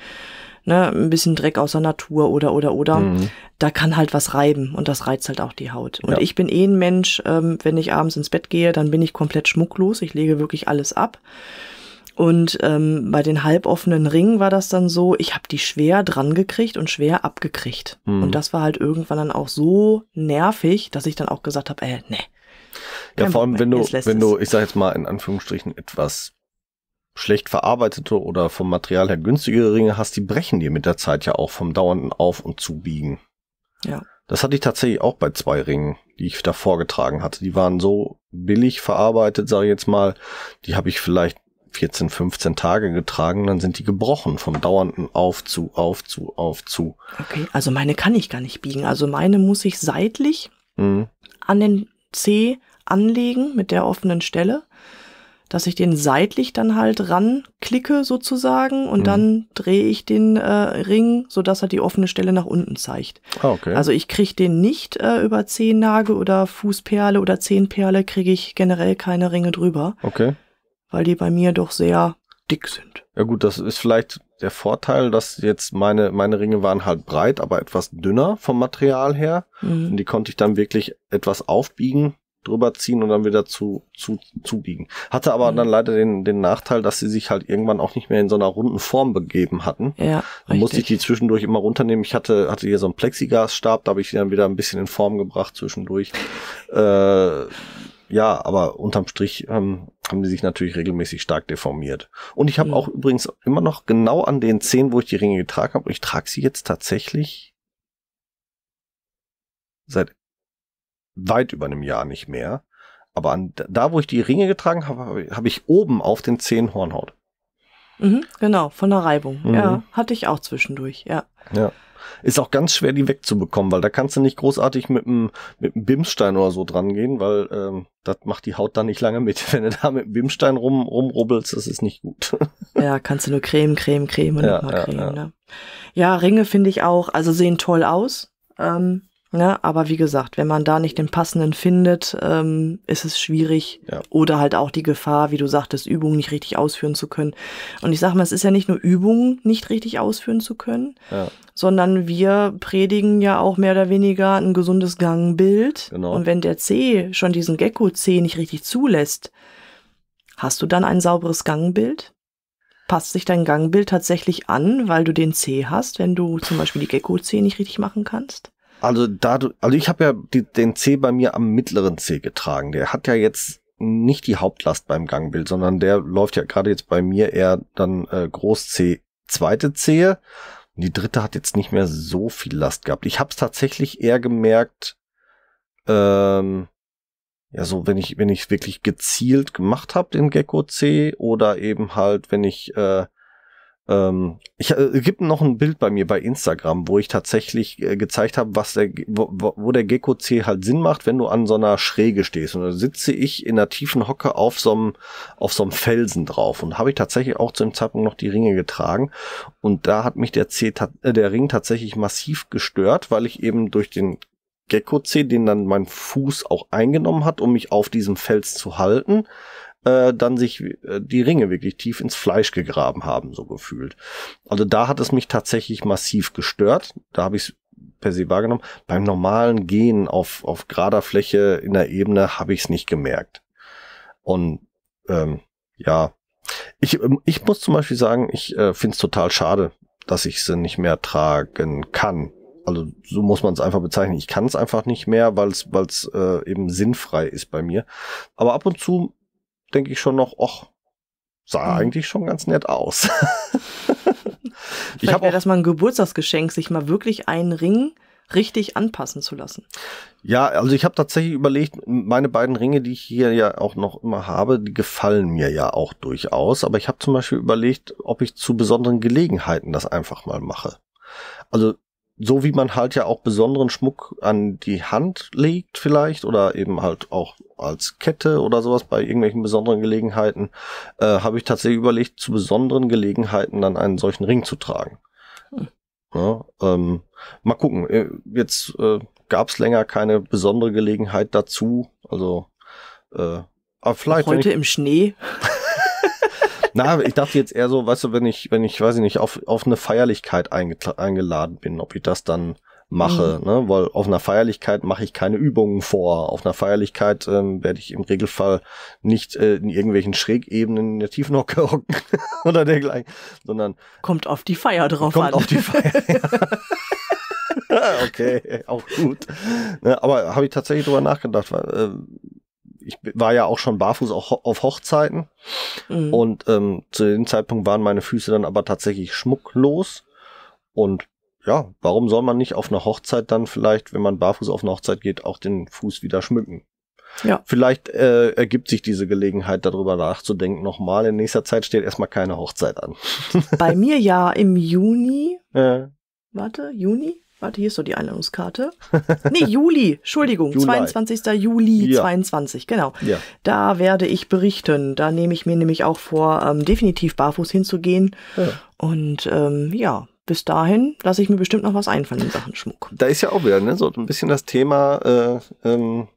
Speaker 3: ne? ein bisschen Dreck aus der Natur oder oder oder. Hm. Da kann halt was reiben und das reizt halt auch die Haut. Und ja. ich bin eh ein Mensch, ähm, wenn ich abends ins Bett gehe, dann bin ich komplett schmucklos. Ich lege wirklich alles ab. Und ähm, bei den halboffenen Ringen war das dann so, ich habe die schwer dran gekriegt und schwer abgekriegt. Mhm. Und das war halt irgendwann dann auch so nervig, dass ich dann auch gesagt habe, äh, nee.
Speaker 2: Ja, vor allem, wenn du, wenn du, ich sag jetzt mal in Anführungsstrichen, etwas schlecht verarbeitete oder vom Material her günstigere Ringe hast, die brechen dir mit der Zeit ja auch vom dauernden Auf- und Zubiegen. Ja. Das hatte ich tatsächlich auch bei zwei Ringen, die ich da vorgetragen hatte. Die waren so billig verarbeitet, sage ich jetzt mal. Die habe ich vielleicht 14, 15 Tage getragen, dann sind die gebrochen vom dauernden Aufzu, Aufzu, Aufzu.
Speaker 3: Okay, also meine kann ich gar nicht biegen. Also meine muss ich seitlich mhm. an den C anlegen mit der offenen Stelle, dass ich den seitlich dann halt ranklicke sozusagen und mhm. dann drehe ich den äh, Ring, sodass er die offene Stelle nach unten zeigt. Ah, okay. Also ich kriege den nicht äh, über Zehennagel oder Fußperle oder Zehenperle, kriege ich generell keine Ringe drüber. Okay weil die bei mir doch sehr dick sind.
Speaker 2: Ja gut, das ist vielleicht der Vorteil, dass jetzt meine, meine Ringe waren halt breit, aber etwas dünner vom Material her. Mhm. Und die konnte ich dann wirklich etwas aufbiegen, drüber ziehen und dann wieder zu, zu, zubiegen. Hatte aber mhm. dann leider den, den Nachteil, dass sie sich halt irgendwann auch nicht mehr in so einer runden Form begeben hatten. Ja, dann musste ich die zwischendurch immer runternehmen. Ich hatte, hatte hier so einen Plexigasstab, da habe ich die dann wieder ein bisschen in Form gebracht zwischendurch. äh, ja, aber unterm Strich ähm, haben die sich natürlich regelmäßig stark deformiert. Und ich habe ja. auch übrigens immer noch genau an den Zehen, wo ich die Ringe getragen habe, ich trage sie jetzt tatsächlich seit weit über einem Jahr nicht mehr. Aber an, da, wo ich die Ringe getragen habe, habe ich oben auf den Zehen Hornhaut.
Speaker 3: Mhm, genau, von der Reibung. Mhm. Ja, hatte ich auch zwischendurch, ja.
Speaker 2: Ja. Ist auch ganz schwer, die wegzubekommen, weil da kannst du nicht großartig mit einem mit einem Bimsstein oder so dran gehen, weil ähm, das macht die Haut dann nicht lange mit. <laughs> Wenn du da mit einem Bimstein rum, rumrubbelst, das ist nicht gut.
Speaker 3: <laughs> ja, kannst du nur Creme, Creme, Creme und ja, nochmal Creme. Ja, ja. Ne? ja Ringe finde ich auch, also sehen toll aus. Ähm, ja, ne? Aber wie gesagt, wenn man da nicht den passenden findet, ähm, ist es schwierig. Ja. Oder halt auch die Gefahr, wie du sagtest, Übungen nicht richtig ausführen zu können. Und ich sage mal, es ist ja nicht nur Übungen nicht richtig ausführen zu können, ja. sondern wir predigen ja auch mehr oder weniger ein gesundes Gangbild. Genau. Und wenn der C schon diesen Gecko-C nicht richtig zulässt, hast du dann ein sauberes Gangbild? passt sich dein Gangbild tatsächlich an, weil du den C hast, wenn du zum Beispiel die Gecko-C nicht richtig machen kannst?
Speaker 2: Also dadurch, also ich habe ja die, den C bei mir am mittleren C getragen. Der hat ja jetzt nicht die Hauptlast beim Gangbild, sondern der läuft ja gerade jetzt bei mir eher dann äh, Groß C zweite Zehe. Und die dritte hat jetzt nicht mehr so viel Last gehabt. Ich habe es tatsächlich eher gemerkt, ähm, ja so wenn ich wenn ich wirklich gezielt gemacht habe den Gecko C oder eben halt wenn ich äh, ähm, ich äh, gibt noch ein Bild bei mir bei Instagram, wo ich tatsächlich äh, gezeigt habe, was der, wo, wo der Gecko C halt Sinn macht, wenn du an so einer Schräge stehst. Und da sitze ich in einer tiefen Hocke auf so einem auf so einem Felsen drauf und habe ich tatsächlich auch zu dem Zeitpunkt noch die Ringe getragen. Und da hat mich der C äh, der Ring tatsächlich massiv gestört, weil ich eben durch den Gecko C, den dann mein Fuß auch eingenommen hat, um mich auf diesem Fels zu halten, äh, dann sich äh, die Ringe wirklich tief ins Fleisch gegraben haben, so gefühlt. Also da hat es mich tatsächlich massiv gestört. Da habe ich per se wahrgenommen. Beim normalen Gehen auf, auf gerader Fläche in der Ebene habe ich es nicht gemerkt. Und ähm, ja, ich, ähm, ich muss zum Beispiel sagen, ich äh, finde es total schade, dass ich sie nicht mehr tragen kann. Also so muss man es einfach bezeichnen. Ich kann es einfach nicht mehr, weil es weil es äh, eben sinnfrei ist bei mir. Aber ab und zu denke ich schon noch, ach, sah mhm. eigentlich schon ganz nett aus.
Speaker 3: <laughs> ich wäre das mal ein Geburtstagsgeschenk, sich mal wirklich einen Ring richtig anpassen zu lassen.
Speaker 2: Ja, also ich habe tatsächlich überlegt, meine beiden Ringe, die ich hier ja auch noch immer habe, die gefallen mir ja auch durchaus. Aber ich habe zum Beispiel überlegt, ob ich zu besonderen Gelegenheiten das einfach mal mache. Also so wie man halt ja auch besonderen Schmuck an die Hand legt vielleicht oder eben halt auch als Kette oder sowas bei irgendwelchen besonderen Gelegenheiten, äh, habe ich tatsächlich überlegt, zu besonderen Gelegenheiten dann einen solchen Ring zu tragen. Ja, ähm, mal gucken. Äh, jetzt äh, gab es länger keine besondere Gelegenheit dazu. Also äh, aber vielleicht. Auch heute ich, im Schnee. <laughs> Na, ich dachte jetzt eher so, weißt du, wenn ich, wenn ich, weiß ich nicht, auf, auf eine Feierlichkeit eingeladen bin, ob ich das dann mache, mhm. ne? weil auf einer Feierlichkeit mache ich keine Übungen vor. Auf einer Feierlichkeit ähm, werde ich im Regelfall nicht äh, in irgendwelchen Schrägebenen in der Tiefenhocke <laughs> hocken oder dergleichen, sondern kommt auf
Speaker 3: die Feier drauf kommt an. Kommt
Speaker 2: auf die Feier. <laughs> <laughs> okay, auch gut. Ne, aber habe ich tatsächlich drüber nachgedacht, weil äh, ich war ja auch schon barfuß auch auf Hochzeiten. Mhm. Und ähm, zu dem Zeitpunkt waren meine Füße dann aber tatsächlich schmucklos. Und ja, warum soll man nicht auf einer Hochzeit dann vielleicht, wenn man barfuß auf eine Hochzeit geht, auch den Fuß wieder schmücken? Ja. Vielleicht äh, ergibt sich diese Gelegenheit, darüber nachzudenken nochmal. In nächster Zeit steht erstmal keine Hochzeit an.
Speaker 3: Bei mir ja im Juni. Äh. <laughs> Warte, Juni? Warte, hier ist so die Einladungskarte. Nee, <laughs> Juli, Entschuldigung, Juli. 22. Juli ja. 22, genau. Ja. Da werde ich berichten. Da nehme ich mir nämlich auch vor, ähm, definitiv barfuß hinzugehen. Ja. Und ähm, ja, bis dahin lasse ich mir bestimmt noch was einfallen in Sachen Schmuck. Da
Speaker 2: ist ja auch wieder ne, so ein bisschen das Thema äh, ähm,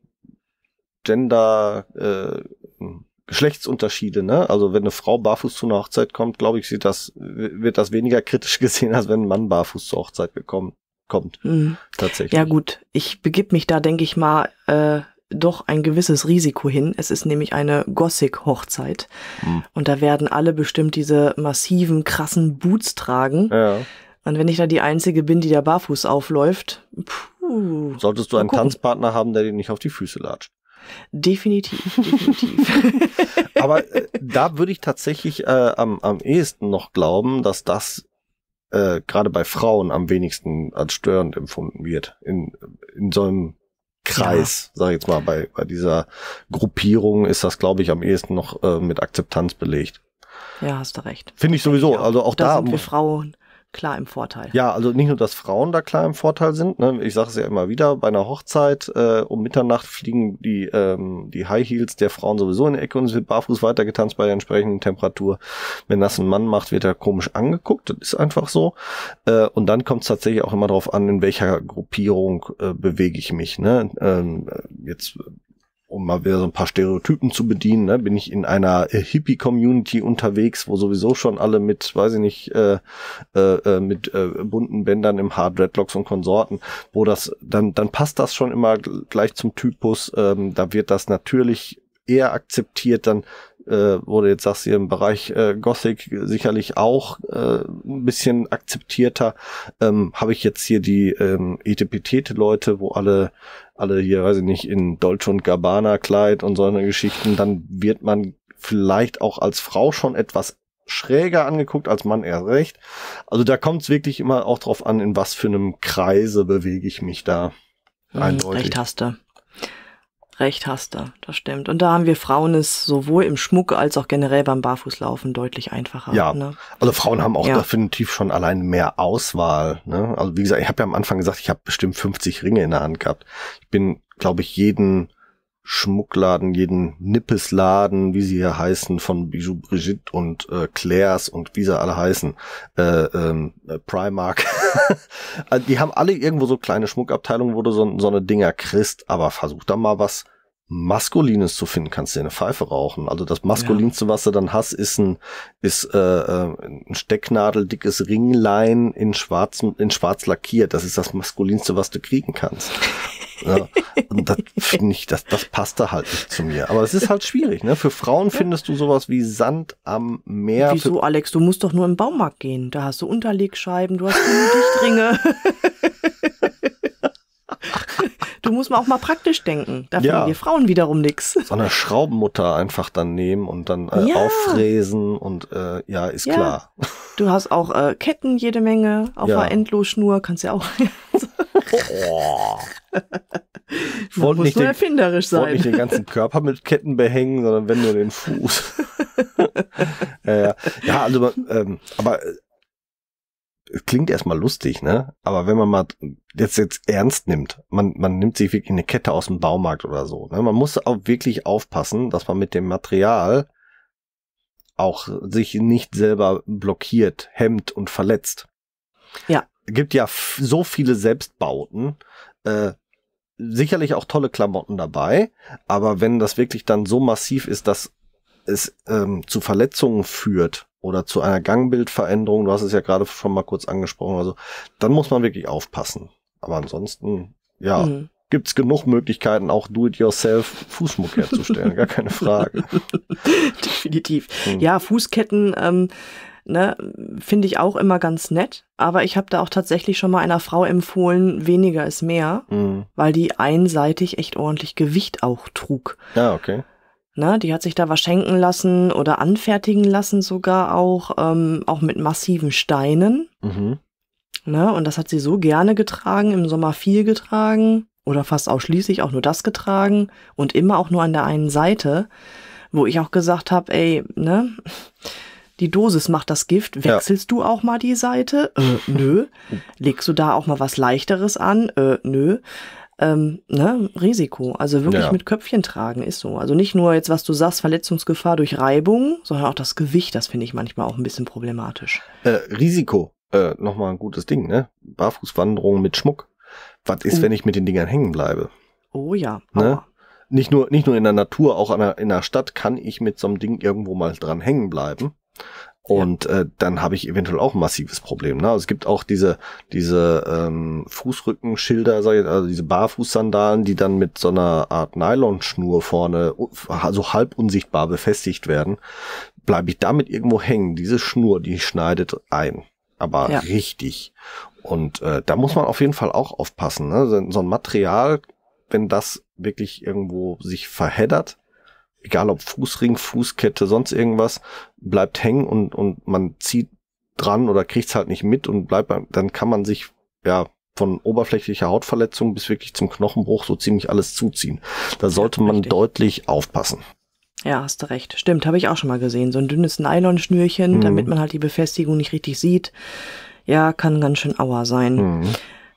Speaker 2: Gender, äh, Geschlechtsunterschiede, ne? Also wenn eine Frau barfuß zu einer Hochzeit kommt, glaube ich, sieht das, wird das weniger kritisch <laughs> gesehen, als wenn ein Mann barfuß zur Hochzeit gekommen kommt. Mhm.
Speaker 3: Tatsächlich. Ja gut, ich begib mich da, denke ich mal, äh, doch ein gewisses Risiko hin. Es ist nämlich eine Gothic-Hochzeit. Mhm. Und da werden alle bestimmt diese massiven, krassen Boots tragen. Ja. Und wenn ich da die Einzige bin, die da barfuß aufläuft, puh,
Speaker 2: solltest du einen Tanzpartner haben, der dir nicht auf die Füße latscht.
Speaker 3: Definitiv, <laughs> definitiv.
Speaker 2: Aber äh, da würde ich tatsächlich äh, am, am ehesten noch glauben, dass das äh, gerade bei Frauen am wenigsten als störend empfunden wird. In, in so einem Kreis, ja. sag ich jetzt mal, bei, bei dieser Gruppierung ist das, glaube ich, am ehesten noch äh, mit Akzeptanz belegt.
Speaker 3: Ja, hast du recht.
Speaker 2: Finde ich sowieso. Also auch da, da sind wir
Speaker 3: Frauen klar im Vorteil. Ja,
Speaker 2: also nicht nur, dass Frauen da klar im Vorteil sind. Ne? Ich sage es ja immer wieder, bei einer Hochzeit äh, um Mitternacht fliegen die, ähm, die High Heels der Frauen sowieso in die Ecke und es wird barfuß weitergetanzt bei der entsprechenden Temperatur. Wenn das ein Mann macht, wird er komisch angeguckt. Das ist einfach so. Äh, und dann kommt es tatsächlich auch immer darauf an, in welcher Gruppierung äh, bewege ich mich. Ne? Ähm, äh, jetzt um mal wieder so ein paar Stereotypen zu bedienen, ne, bin ich in einer äh, Hippie-Community unterwegs, wo sowieso schon alle mit, weiß ich nicht, äh, äh, äh, mit äh, bunten Bändern im Hard Dreadlocks und Konsorten, wo das, dann, dann passt das schon immer gleich zum Typus, ähm, da wird das natürlich eher akzeptiert, dann äh, wurde jetzt sagst du hier im Bereich äh, Gothic sicherlich auch äh, ein bisschen akzeptierter. Ähm, Habe ich jetzt hier die ähm, Etepetete-Leute, wo alle alle hier, weiß ich nicht, in Dolce und Gabbana Kleid und solche Geschichten, dann wird man vielleicht auch als Frau schon etwas schräger angeguckt, als Mann erst recht. Also da kommt es wirklich immer auch drauf an, in was für einem Kreise bewege ich mich da. Mhm, eindeutig. Recht
Speaker 3: hast du. Recht hast du, das stimmt. Und da haben wir Frauen es sowohl im Schmuck als auch generell beim Barfußlaufen deutlich einfacher. Ja, ne? also Frauen haben auch ja.
Speaker 2: definitiv schon allein mehr Auswahl. Ne? Also wie gesagt, ich habe ja am Anfang gesagt, ich habe bestimmt 50 Ringe in der Hand gehabt. Ich bin, glaube ich, jeden Schmuckladen, jeden Nippesladen, wie sie hier heißen, von Bijou Brigitte und äh, Claire's und wie sie alle heißen, äh, ähm, äh, Primark. <laughs> Also, die haben alle irgendwo so kleine Schmuckabteilungen, wo du so, so eine Dinger kriegst, aber versuch da mal was Maskulines zu finden, kannst du eine Pfeife rauchen. Also das Maskulinste, ja. was du dann hast, ist ein, ist, äh, äh ein stecknadeldickes Ringlein in schwarz, in schwarz lackiert. Das ist das Maskulinste, was du kriegen kannst. Ja. Und das finde ich, das, das passt da halt nicht zu mir. Aber es
Speaker 3: ist halt schwierig, ne? Für Frauen findest du sowas wie Sand am Meer. Wieso, Alex? Du musst doch nur im Baumarkt gehen. Da hast du Unterlegscheiben, du hast grüne <laughs> Dichtringe. du musst mal auch mal praktisch denken. Da ja. finden wir Frauen wiederum nichts. So
Speaker 2: eine Schraubenmutter einfach dann nehmen und dann äh, ja. auffräsen und äh, ja, ist ja. klar. Du hast auch äh,
Speaker 3: Ketten jede Menge auf der Endlosschnur, kannst ja auch.
Speaker 2: Oh. ich wollte nicht, den, erfinderisch sein. Wollt nicht den ganzen Körper mit Ketten behängen, sondern wenn nur den Fuß. äh, <laughs> ja, also, ähm, aber äh, klingt erstmal lustig, ne? Aber wenn man mal jetzt jetzt ernst nimmt, man man nimmt sich wirklich eine Kette aus dem Baumarkt oder so, ne? Man muss auch wirklich aufpassen, dass man mit dem Material auch sich nicht selber blockiert, hemmt und verletzt. Ja gibt ja so viele Selbstbauten. Äh, sicherlich auch tolle Klamotten dabei, aber wenn das wirklich dann so massiv ist, dass es ähm, zu Verletzungen führt oder zu einer Gangbildveränderung, du hast es ja gerade schon mal kurz angesprochen, also dann muss man wirklich aufpassen. Aber ansonsten, ja, mhm. gibt's genug Möglichkeiten, auch do-it-yourself Fußschmuck herzustellen, gar
Speaker 3: keine Frage. <laughs> Definitiv. Mhm. Ja, Fußketten, ähm, ne, finde ich auch immer ganz nett. Aber ich habe da auch tatsächlich schon mal einer Frau empfohlen, weniger ist mehr, mhm. weil die einseitig echt ordentlich Gewicht auch trug. Ja, ah, okay. Ne, die hat sich da was schenken lassen oder anfertigen lassen sogar auch, ähm, auch mit massiven Steinen. Mhm. Ne, und das hat sie so gerne getragen, im Sommer viel getragen oder fast ausschließlich auch nur das getragen und immer auch nur an der einen Seite, wo ich auch gesagt habe, ey, ne, die Dosis macht das Gift. Wechselst ja. du auch mal die Seite? Äh, <laughs> nö. Legst du da auch mal was Leichteres an? Äh, nö. Ähm, ne? Risiko. Also wirklich ja. mit Köpfchen tragen ist so. Also nicht nur jetzt, was du sagst, Verletzungsgefahr durch Reibung, sondern auch das Gewicht, das finde ich manchmal auch ein bisschen problematisch.
Speaker 2: Äh, Risiko, äh, nochmal ein gutes Ding, ne? Barfußwanderung mit Schmuck. Was ist, oh. wenn ich mit den Dingern hängen bleibe? Oh ja. Ne? Nicht nur, nicht nur in der Natur, auch der, in der Stadt kann ich mit so einem Ding irgendwo mal dran hängen bleiben. Und äh, dann habe ich eventuell auch ein massives Problem. Ne? Also es gibt auch diese, diese ähm, Fußrückenschilder, sag ich, also diese Barfußsandalen, die dann mit so einer Art Nylonschnur vorne, so halb unsichtbar befestigt werden. Bleibe ich damit irgendwo hängen. Diese Schnur, die schneidet ein. Aber ja. richtig. Und äh, da muss man auf jeden Fall auch aufpassen. Ne? So ein Material, wenn das wirklich irgendwo sich verheddert, egal ob Fußring, Fußkette, sonst irgendwas, bleibt hängen und, und man zieht dran oder kriegt es halt nicht mit und bleibt, dann kann man sich ja von oberflächlicher Hautverletzung bis wirklich zum Knochenbruch so ziemlich alles zuziehen. Da sollte ja, man deutlich aufpassen.
Speaker 3: Ja, hast du recht. Stimmt, habe ich auch schon mal gesehen. So ein dünnes Nylonschnürchen, mhm. damit man halt die Befestigung nicht richtig sieht. Ja, kann ganz schön Auer sein. Mhm.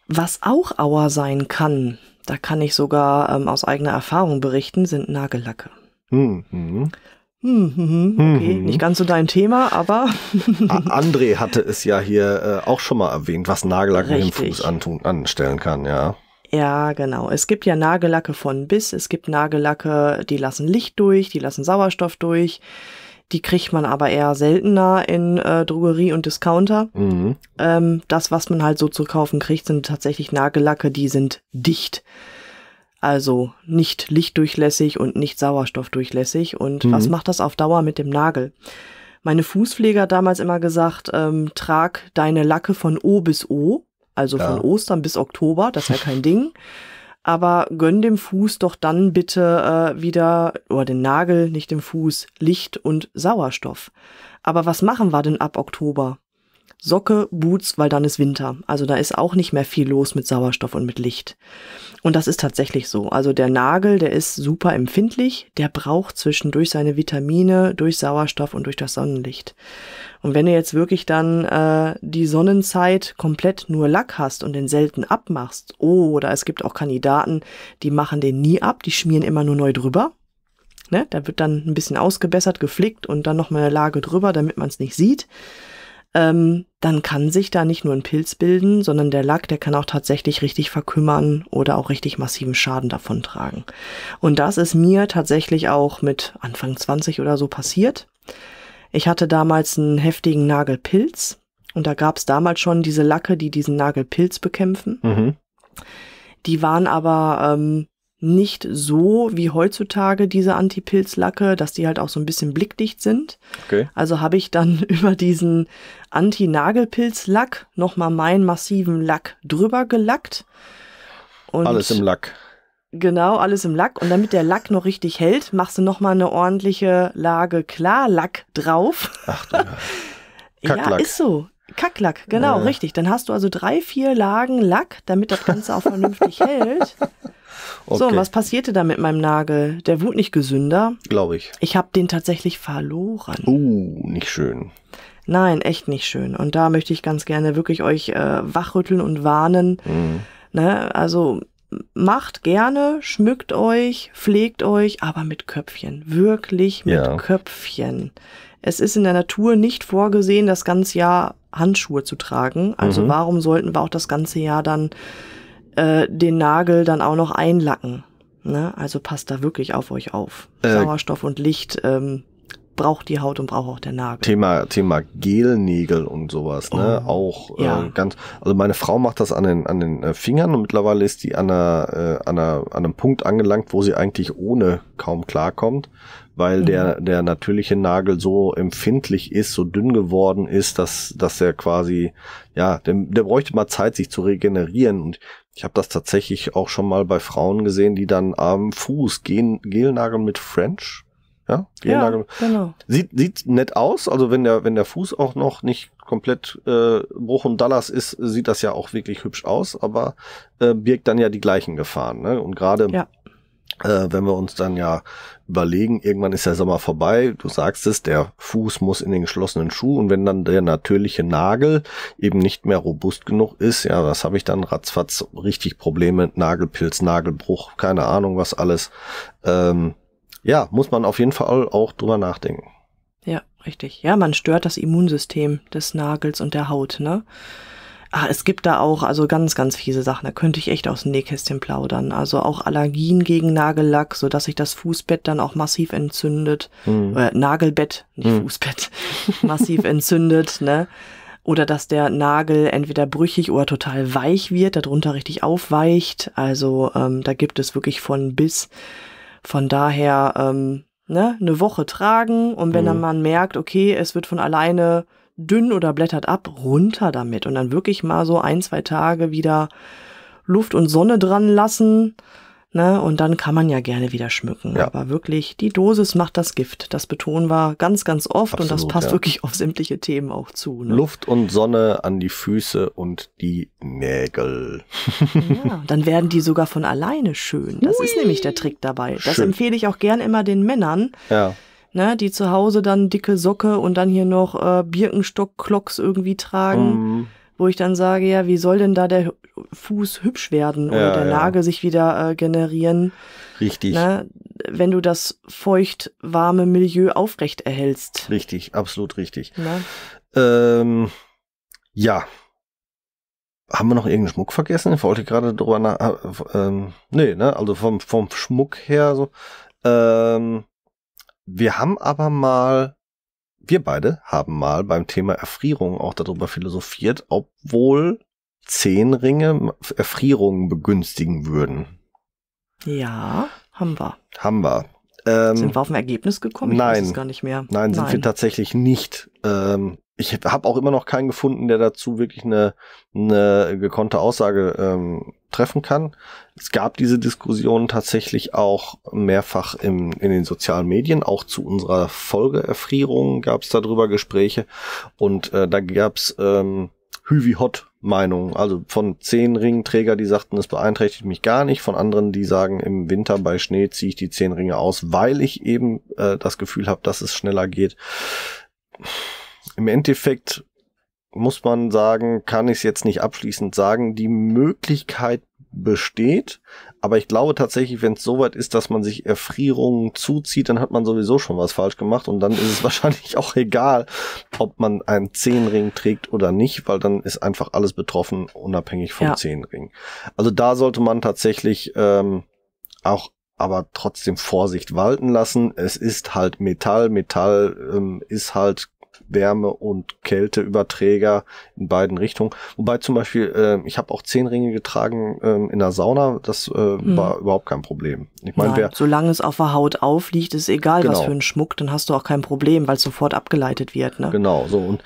Speaker 3: Was auch Auer sein kann, da kann ich sogar ähm, aus eigener Erfahrung berichten, sind Nagellacke.
Speaker 2: Mhm.
Speaker 3: Hm, hm, hm. okay, nicht ganz so dein Thema, aber. <laughs> André
Speaker 2: hatte es ja hier äh, auch schon mal erwähnt, was Nagellack Richtig. mit dem Fuß antun, anstellen kann, ja.
Speaker 3: Ja, genau. Es gibt ja Nagellacke von bis. Es gibt Nagellacke, die lassen Licht durch, die lassen Sauerstoff durch. Die kriegt man aber eher seltener in äh, Drogerie und Discounter. Mhm. Ähm, das, was man halt so zu kaufen kriegt, sind tatsächlich Nagellacke, die sind dicht also nicht lichtdurchlässig und nicht sauerstoffdurchlässig. Und mhm. was macht das auf Dauer mit dem Nagel? Meine Fußpfleger hat damals immer gesagt, ähm, trag deine Lacke von O bis O, also ja. von Ostern bis Oktober, das ist ja kein Ding. Aber gönn dem Fuß doch dann bitte äh, wieder, oder den Nagel, nicht dem Fuß, Licht und Sauerstoff. Aber was machen wir denn ab Oktober? Socke, Boots, weil dann ist Winter. Also da ist auch nicht mehr viel los mit Sauerstoff und mit Licht. Und das ist tatsächlich so. Also der Nagel, der ist super empfindlich, der braucht zwischendurch seine Vitamine, durch Sauerstoff und durch das Sonnenlicht. Und wenn du jetzt wirklich dann äh, die Sonnenzeit komplett nur Lack hast und den selten abmachst, oder es gibt auch Kandidaten, die machen den nie ab, die schmieren immer nur neu drüber. Ne? Da wird dann ein bisschen ausgebessert, geflickt und dann nochmal eine Lage drüber, damit man es nicht sieht ähm, dann kann sich da nicht nur ein Pilz bilden, sondern der Lack, der kann auch tatsächlich richtig verkümmern oder auch richtig massiven Schaden davontragen. Und das ist mir tatsächlich auch mit Anfang 20 oder so passiert. Ich hatte damals einen heftigen Nagelpilz und da gab es damals schon diese Lacke, die diesen Nagelpilz bekämpfen. Mhm. Die waren aber ähm, nicht so wie heutzutage diese Antipilzlacke, dass die halt auch so ein bisschen blickdicht sind. Okay. Also habe ich dann <laughs> über diesen Anti-Nagelpilzlack nochmal meinen massiven Lack drüber gelackt. Und alles im Lack. Genau, alles im Lack. Und damit der Lack noch richtig hält, machst du nochmal eine ordentliche Lage Klarlack drauf. Ach du. <laughs> Ja, ist so, Kacklack, genau, äh. richtig. Dann hast du also drei, vier Lagen Lack, damit das Ganze auch vernünftig <laughs> hält. Okay. So, und was passierte da mit meinem Nagel? Der wurde nicht gesünder. Glaube ich. Ich habe den tatsächlich verloren. Uh, nicht schön. Nein, echt nicht schön. Und da möchte ich ganz gerne wirklich euch äh, wachrütteln und warnen. Mhm. Ne? Also macht gerne, schmückt euch, pflegt euch, aber mit Köpfchen. Wirklich mit ja. Köpfchen es ist in der Natur nicht vorgesehen, das ganze Jahr Handschuhe zu tragen. Also mhm. warum sollten wir auch das ganze Jahr dann äh, den Nagel dann auch noch einlacken? Ne? Also passt da wirklich auf euch auf. Äh, Sauerstoff und Licht ähm, braucht die Haut und braucht auch der Nagel.
Speaker 2: Thema, Thema Gelnägel und sowas, ne? Oh, auch äh, ganz. Also meine Frau macht das an den, an den äh, Fingern und mittlerweile ist die an, einer, äh, an, einer, an einem Punkt angelangt, wo sie eigentlich ohne kaum klarkommt weil mhm. der, der natürliche Nagel so empfindlich ist, so dünn geworden ist, dass, dass er quasi, ja, der, der bräuchte mal Zeit, sich zu regenerieren. Und ich habe das tatsächlich auch schon mal bei Frauen gesehen, die dann am Fuß gehen, Gelnagel mit French. Ja, Ja, genau. Sieht, sieht nett aus, also wenn der, wenn der Fuß auch noch nicht komplett äh, Bruch und Dallas ist, sieht das ja auch wirklich hübsch aus, aber äh, birgt dann ja die gleichen Gefahren. Ne? Und gerade ja äh, wenn wir uns dann ja überlegen, irgendwann ist der Sommer vorbei, du sagst es, der Fuß muss in den geschlossenen Schuh und wenn dann der natürliche Nagel eben nicht mehr robust genug ist, ja, was habe ich dann ratzfatz richtig Probleme, Nagelpilz, Nagelbruch, keine Ahnung was alles. Ähm, ja, muss man auf jeden Fall auch drüber nachdenken.
Speaker 3: Ja, richtig. Ja, man stört das Immunsystem des Nagels und der Haut, ne? Ah, es gibt da auch also ganz, ganz fiese Sachen. Da könnte ich echt aus dem Nähkästchen plaudern. Also auch Allergien gegen Nagellack, so dass sich das Fußbett dann auch massiv entzündet. Hm. Äh, Nagelbett, nicht hm. Fußbett, <laughs> massiv entzündet, ne? Oder dass der Nagel entweder brüchig oder total weich wird, darunter richtig aufweicht. Also ähm, da gibt es wirklich von bis. Von daher ähm, ne, eine Woche tragen und wenn mhm. dann man merkt, okay, es wird von alleine dünn oder blättert ab, runter damit und dann wirklich mal so ein, zwei Tage wieder Luft und Sonne dran lassen. Ne? Und dann kann man ja gerne wieder schmücken. Ja. Aber wirklich, die Dosis macht das Gift. Das betonen wir ganz, ganz oft Absolut, und das passt ja. wirklich auf sämtliche Themen auch zu. Ne? Luft
Speaker 2: und Sonne an die Füße und die Nägel.
Speaker 3: Ja, dann werden die sogar von alleine schön. Das Ui. ist nämlich der Trick dabei. Das schön. empfehle ich auch gern immer den Männern. Ja ne, die zu Hause dann dicke Socke und dann hier noch äh, Birkenstock-Klocks irgendwie tragen, mhm. wo ich dann sage, ja, wie soll denn da der Fuß hübsch werden oder ja, der Nagel sich wieder äh, generieren? Richtig. Ne, wenn du das feucht warme Milieu aufrecht erhältst.
Speaker 2: Richtig, absolut richtig. Ne? Ähm, ja. Haben wir noch irgendeinen Schmuck vergessen? Ich wollte gerade drüber nach. Äh, ähm, nee, ne? Also vom, vom Schmuck her so. Ähm, wir haben aber mal, wir beide haben mal beim Thema Erfrierung auch darüber philosophiert, obwohl zehn Ringe Erfrierungen begünstigen würden.
Speaker 3: Ja,
Speaker 2: haben wir. Haben wir. Ähm, sind wir auf ein
Speaker 3: Ergebnis gekommen? Ich nein, weiß es gar nicht mehr. Nein, sind nein. wir
Speaker 2: tatsächlich nicht. Ähm, ich habe auch immer noch keinen gefunden, der dazu wirklich eine, eine gekonnte Aussage ähm, treffen kann. Es gab diese Diskussion tatsächlich auch mehrfach im, in den sozialen Medien, auch zu unserer Folgeerfrierung gab es darüber Gespräche und äh, da gab es ähm, Hüvi Hot Meinungen, also von zehn Ringträger, die sagten, es beeinträchtigt mich gar nicht, von anderen, die sagen, im Winter bei Schnee ziehe ich die zehn Ringe aus, weil ich eben äh, das Gefühl habe, dass es schneller geht. Im Endeffekt muss man sagen, kann ich es jetzt nicht abschließend sagen, die Möglichkeit besteht. Aber ich glaube tatsächlich, wenn es soweit ist, dass man sich Erfrierungen zuzieht, dann hat man sowieso schon was falsch gemacht und dann ist es <laughs> wahrscheinlich auch egal, ob man einen Zehenring trägt oder nicht, weil dann ist einfach alles betroffen, unabhängig vom ja. Zehnring. Also da sollte man tatsächlich ähm, auch aber trotzdem Vorsicht walten lassen. Es ist halt Metall. Metall ähm, ist halt Wärme- und Kälteüberträger in beiden Richtungen. Wobei zum Beispiel, äh, ich habe auch zehn Ringe getragen äh, in der Sauna, das äh, hm. war überhaupt
Speaker 3: kein Problem. Ich meine, wer, solange es auf der Haut aufliegt, ist egal, genau. was für ein Schmuck, dann hast du auch kein Problem, weil es sofort abgeleitet wird. Ne? Genau, so und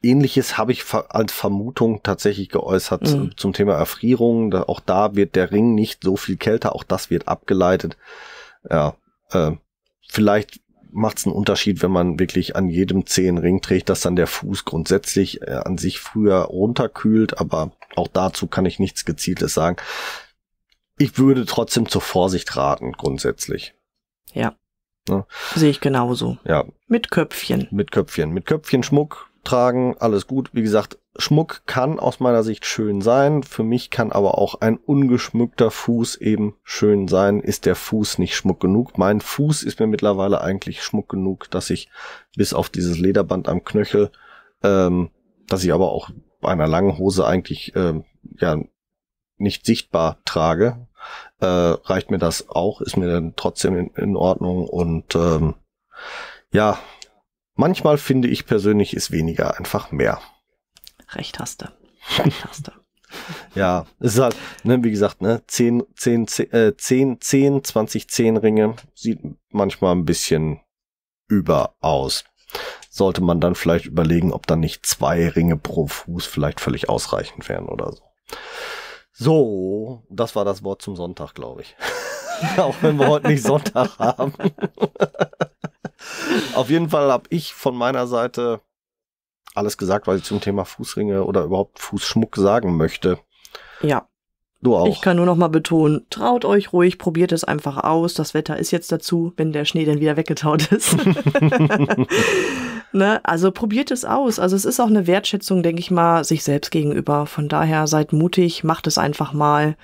Speaker 3: Ähnliches
Speaker 2: habe ich als Vermutung tatsächlich geäußert mhm. zum Thema Erfrierung. auch da wird der Ring nicht so viel kälter, auch das wird abgeleitet. Ja, äh, vielleicht macht es einen Unterschied, wenn man wirklich an jedem Zehenring trägt, dass dann der Fuß grundsätzlich äh, an sich früher runterkühlt, aber auch dazu kann ich nichts Gezieltes sagen. Ich würde trotzdem zur Vorsicht raten, grundsätzlich. Ja. Ne?
Speaker 3: Sehe ich genauso.
Speaker 2: Ja. Mit Köpfchen. Mit Köpfchen. Mit Köpfchen, Schmuck, tragen, alles gut. Wie gesagt, Schmuck kann aus meiner Sicht schön sein. Für mich kann aber auch ein ungeschmückter Fuß eben schön sein. Ist der Fuß nicht Schmuck genug? Mein Fuß ist mir mittlerweile eigentlich Schmuck genug, dass ich bis auf dieses Lederband am Knöchel, ähm, dass ich aber auch bei einer langen Hose eigentlich ähm, ja nicht sichtbar trage, äh, reicht mir das auch. Ist mir dann trotzdem in, in Ordnung und ähm, ja, Manchmal finde ich persönlich, ist weniger einfach mehr.
Speaker 3: Recht hast du. <laughs> Recht hast du.
Speaker 2: ja, es ist halt, ne, wie gesagt, ne, 10, 10, 10, 10, 10, 20, 10 Ringe sieht manchmal ein bisschen über aus. Sollte man dann vielleicht überlegen, ob dann nicht zwei Ringe pro Fuß vielleicht völlig ausreichend wären oder so. So, das war das Wort zum Sonntag, glaube ich. <laughs> <laughs> Auch wenn wir heute nicht Sonntag haben. <laughs> Auf jeden Fall habe ich von meiner Seite alles gesagt, was ich zum Thema Fußringe oder überhaupt Fußschmuck sagen möchte. Ja. Du auch. Ich
Speaker 3: kann nur noch mal betonen, traut euch ruhig, probiert es einfach aus. Das Wetter ist jetzt dazu, wenn der Schnee denn wieder weggetaut ist. <laughs> ne? Also probiert es aus. Also es ist auch eine Wertschätzung, denke ich mal, sich selbst gegenüber. Von daher seid mutig, macht es einfach mal.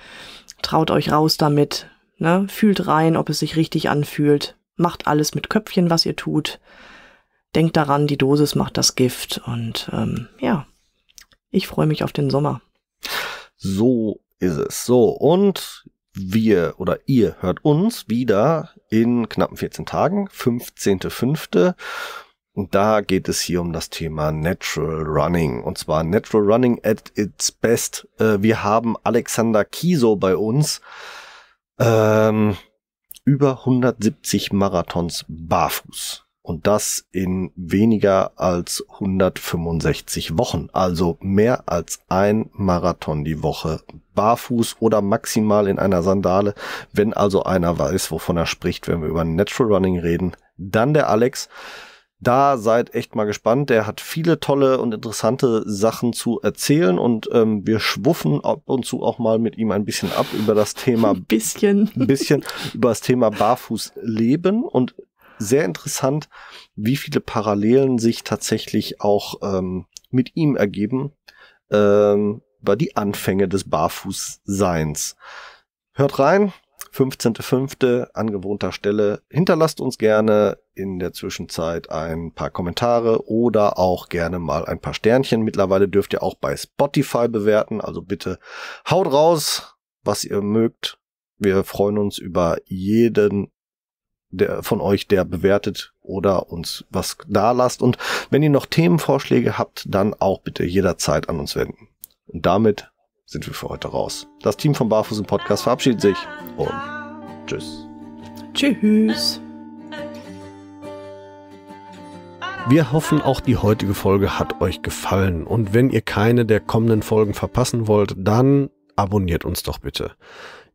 Speaker 3: Traut euch raus damit. Ne? Fühlt rein, ob es sich richtig anfühlt. Macht alles mit Köpfchen, was ihr tut. Denkt daran, die Dosis macht das Gift. Und ähm, ja, ich freue mich auf den Sommer.
Speaker 2: So ist es. So, und wir oder ihr hört uns wieder in knappen 14 Tagen, 15.05. Und da geht es hier um das Thema Natural Running. Und zwar Natural Running at its best. Äh, wir haben Alexander Kiso bei uns. Ähm, über 170 Marathons barfuß. Und das in weniger als 165 Wochen. Also mehr als ein Marathon die Woche. Barfuß oder maximal in einer Sandale. Wenn also einer weiß, wovon er spricht, wenn wir über Natural Running reden, dann der Alex da seid echt mal gespannt. Der hat viele tolle und interessante Sachen zu erzählen und ähm, wir schwuffen ab und zu auch mal mit ihm ein bisschen ab über das Thema. <laughs> Ein bisschen. <laughs> Ein bisschen über das Thema Barfußleben und sehr interessant, wie viele Parallelen sich tatsächlich auch ähm, mit ihm ergeben ähm, über die Anfänge des Barfußseins. Hört rein, 15.05. an gewohnter Stelle. Hinterlasst uns gerne in der Zwischenzeit ein paar Kommentare oder auch gerne mal ein paar Sternchen. Mittlerweile dürft ihr auch bei Spotify bewerten. Also bitte haut raus, was ihr mögt. Wir freuen uns über jeden der von euch, der bewertet oder uns was da lasst. Und wenn ihr noch Themenvorschläge habt, dann auch bitte jederzeit an uns wenden. Und damit sind wir für heute raus. Das Team vom Barfuß im Podcast verabschiedet sich und tschüss.
Speaker 3: Tschüss.
Speaker 2: Wir hoffen, auch die heutige Folge hat euch gefallen. Und wenn ihr keine der kommenden Folgen verpassen wollt, dann abonniert uns doch bitte.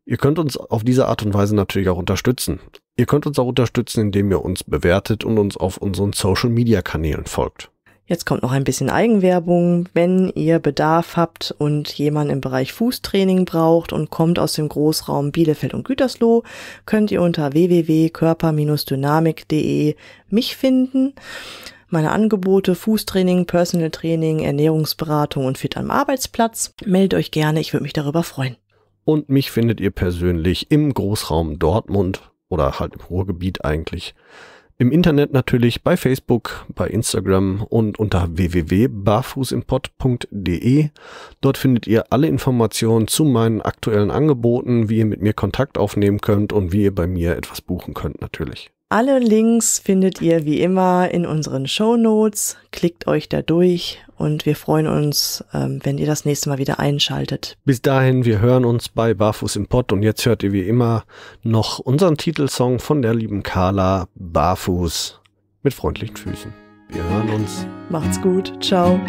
Speaker 2: Ihr könnt uns auf diese Art und Weise natürlich auch unterstützen. Ihr könnt uns auch unterstützen, indem ihr uns bewertet und uns auf unseren Social-Media-Kanälen folgt.
Speaker 3: Jetzt kommt noch ein bisschen Eigenwerbung. Wenn ihr Bedarf habt und jemand im Bereich Fußtraining braucht und kommt aus dem Großraum Bielefeld und Gütersloh, könnt ihr unter www.körper-dynamik.de mich finden meine Angebote, Fußtraining, Personal Training, Ernährungsberatung und Fit am Arbeitsplatz. Meldet euch gerne, ich würde mich darüber freuen.
Speaker 2: Und mich findet ihr persönlich im Großraum Dortmund oder halt im Ruhrgebiet eigentlich. Im Internet natürlich bei Facebook, bei Instagram und unter www.barfußimpod.de. Dort findet ihr alle Informationen zu meinen aktuellen Angeboten, wie ihr mit mir Kontakt aufnehmen könnt und wie ihr bei mir etwas buchen könnt natürlich.
Speaker 3: Alle Links findet ihr wie immer in unseren Show Notes. Klickt euch da durch und wir freuen uns, ähm, wenn ihr das nächste Mal wieder einschaltet.
Speaker 2: Bis dahin, wir hören uns bei Barfuß im Pott und jetzt hört ihr wie immer noch unseren Titelsong von der lieben Carla Barfuß mit freundlichen Füßen. Wir hören uns.
Speaker 3: Macht's gut. Ciao.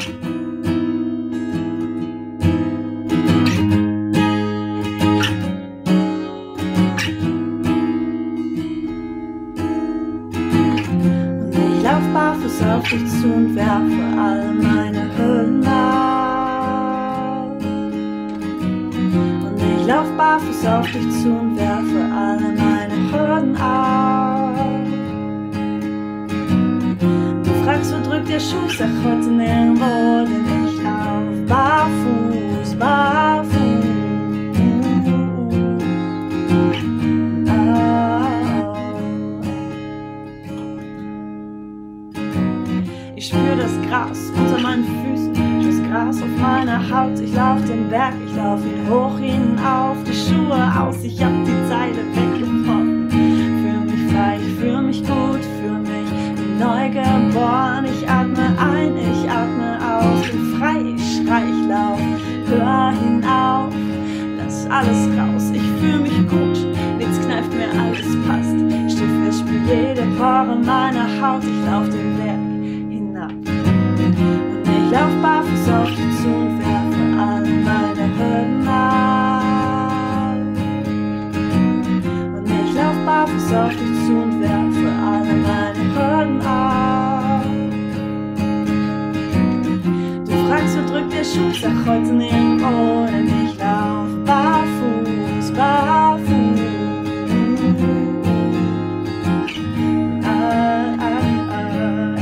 Speaker 1: Tag, so drückt der Schuh Schuhsachholz in ihren Ohren. Ich lauf barfuß, barfuß. Ah, ah, ah.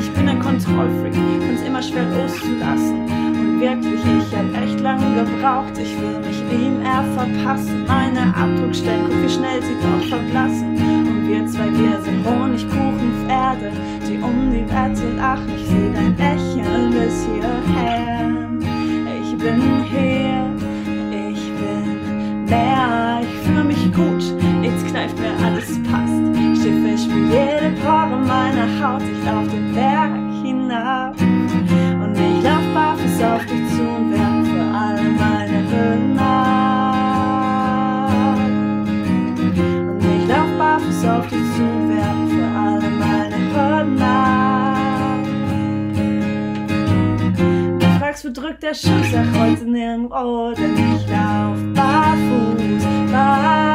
Speaker 1: Ich bin ein Kontrollfreak, find's immer schwer loszulassen. Und wirklich, ich hab echt lange gebraucht. Ich will mich ihm eher verpassen. Meine Abdruckstellen, guck, wie schnell sie doch verblassen wir zwei, wir sind Honigkuchenpferde, die um die Wette lachen. Ich seh dein Lächeln bis hierher. Ich bin hier, ich bin mehr. Ich fühle mich gut, nichts kneift mir alles passt. Schiffe ich spielt jede Pore meiner Haut. Ich lauf den Berg hinab und ich lauf barfuß auf dich zu. verdrückt der Schuh, sagt heute nirgendwo, denn ich lauf barfuß, barfuß.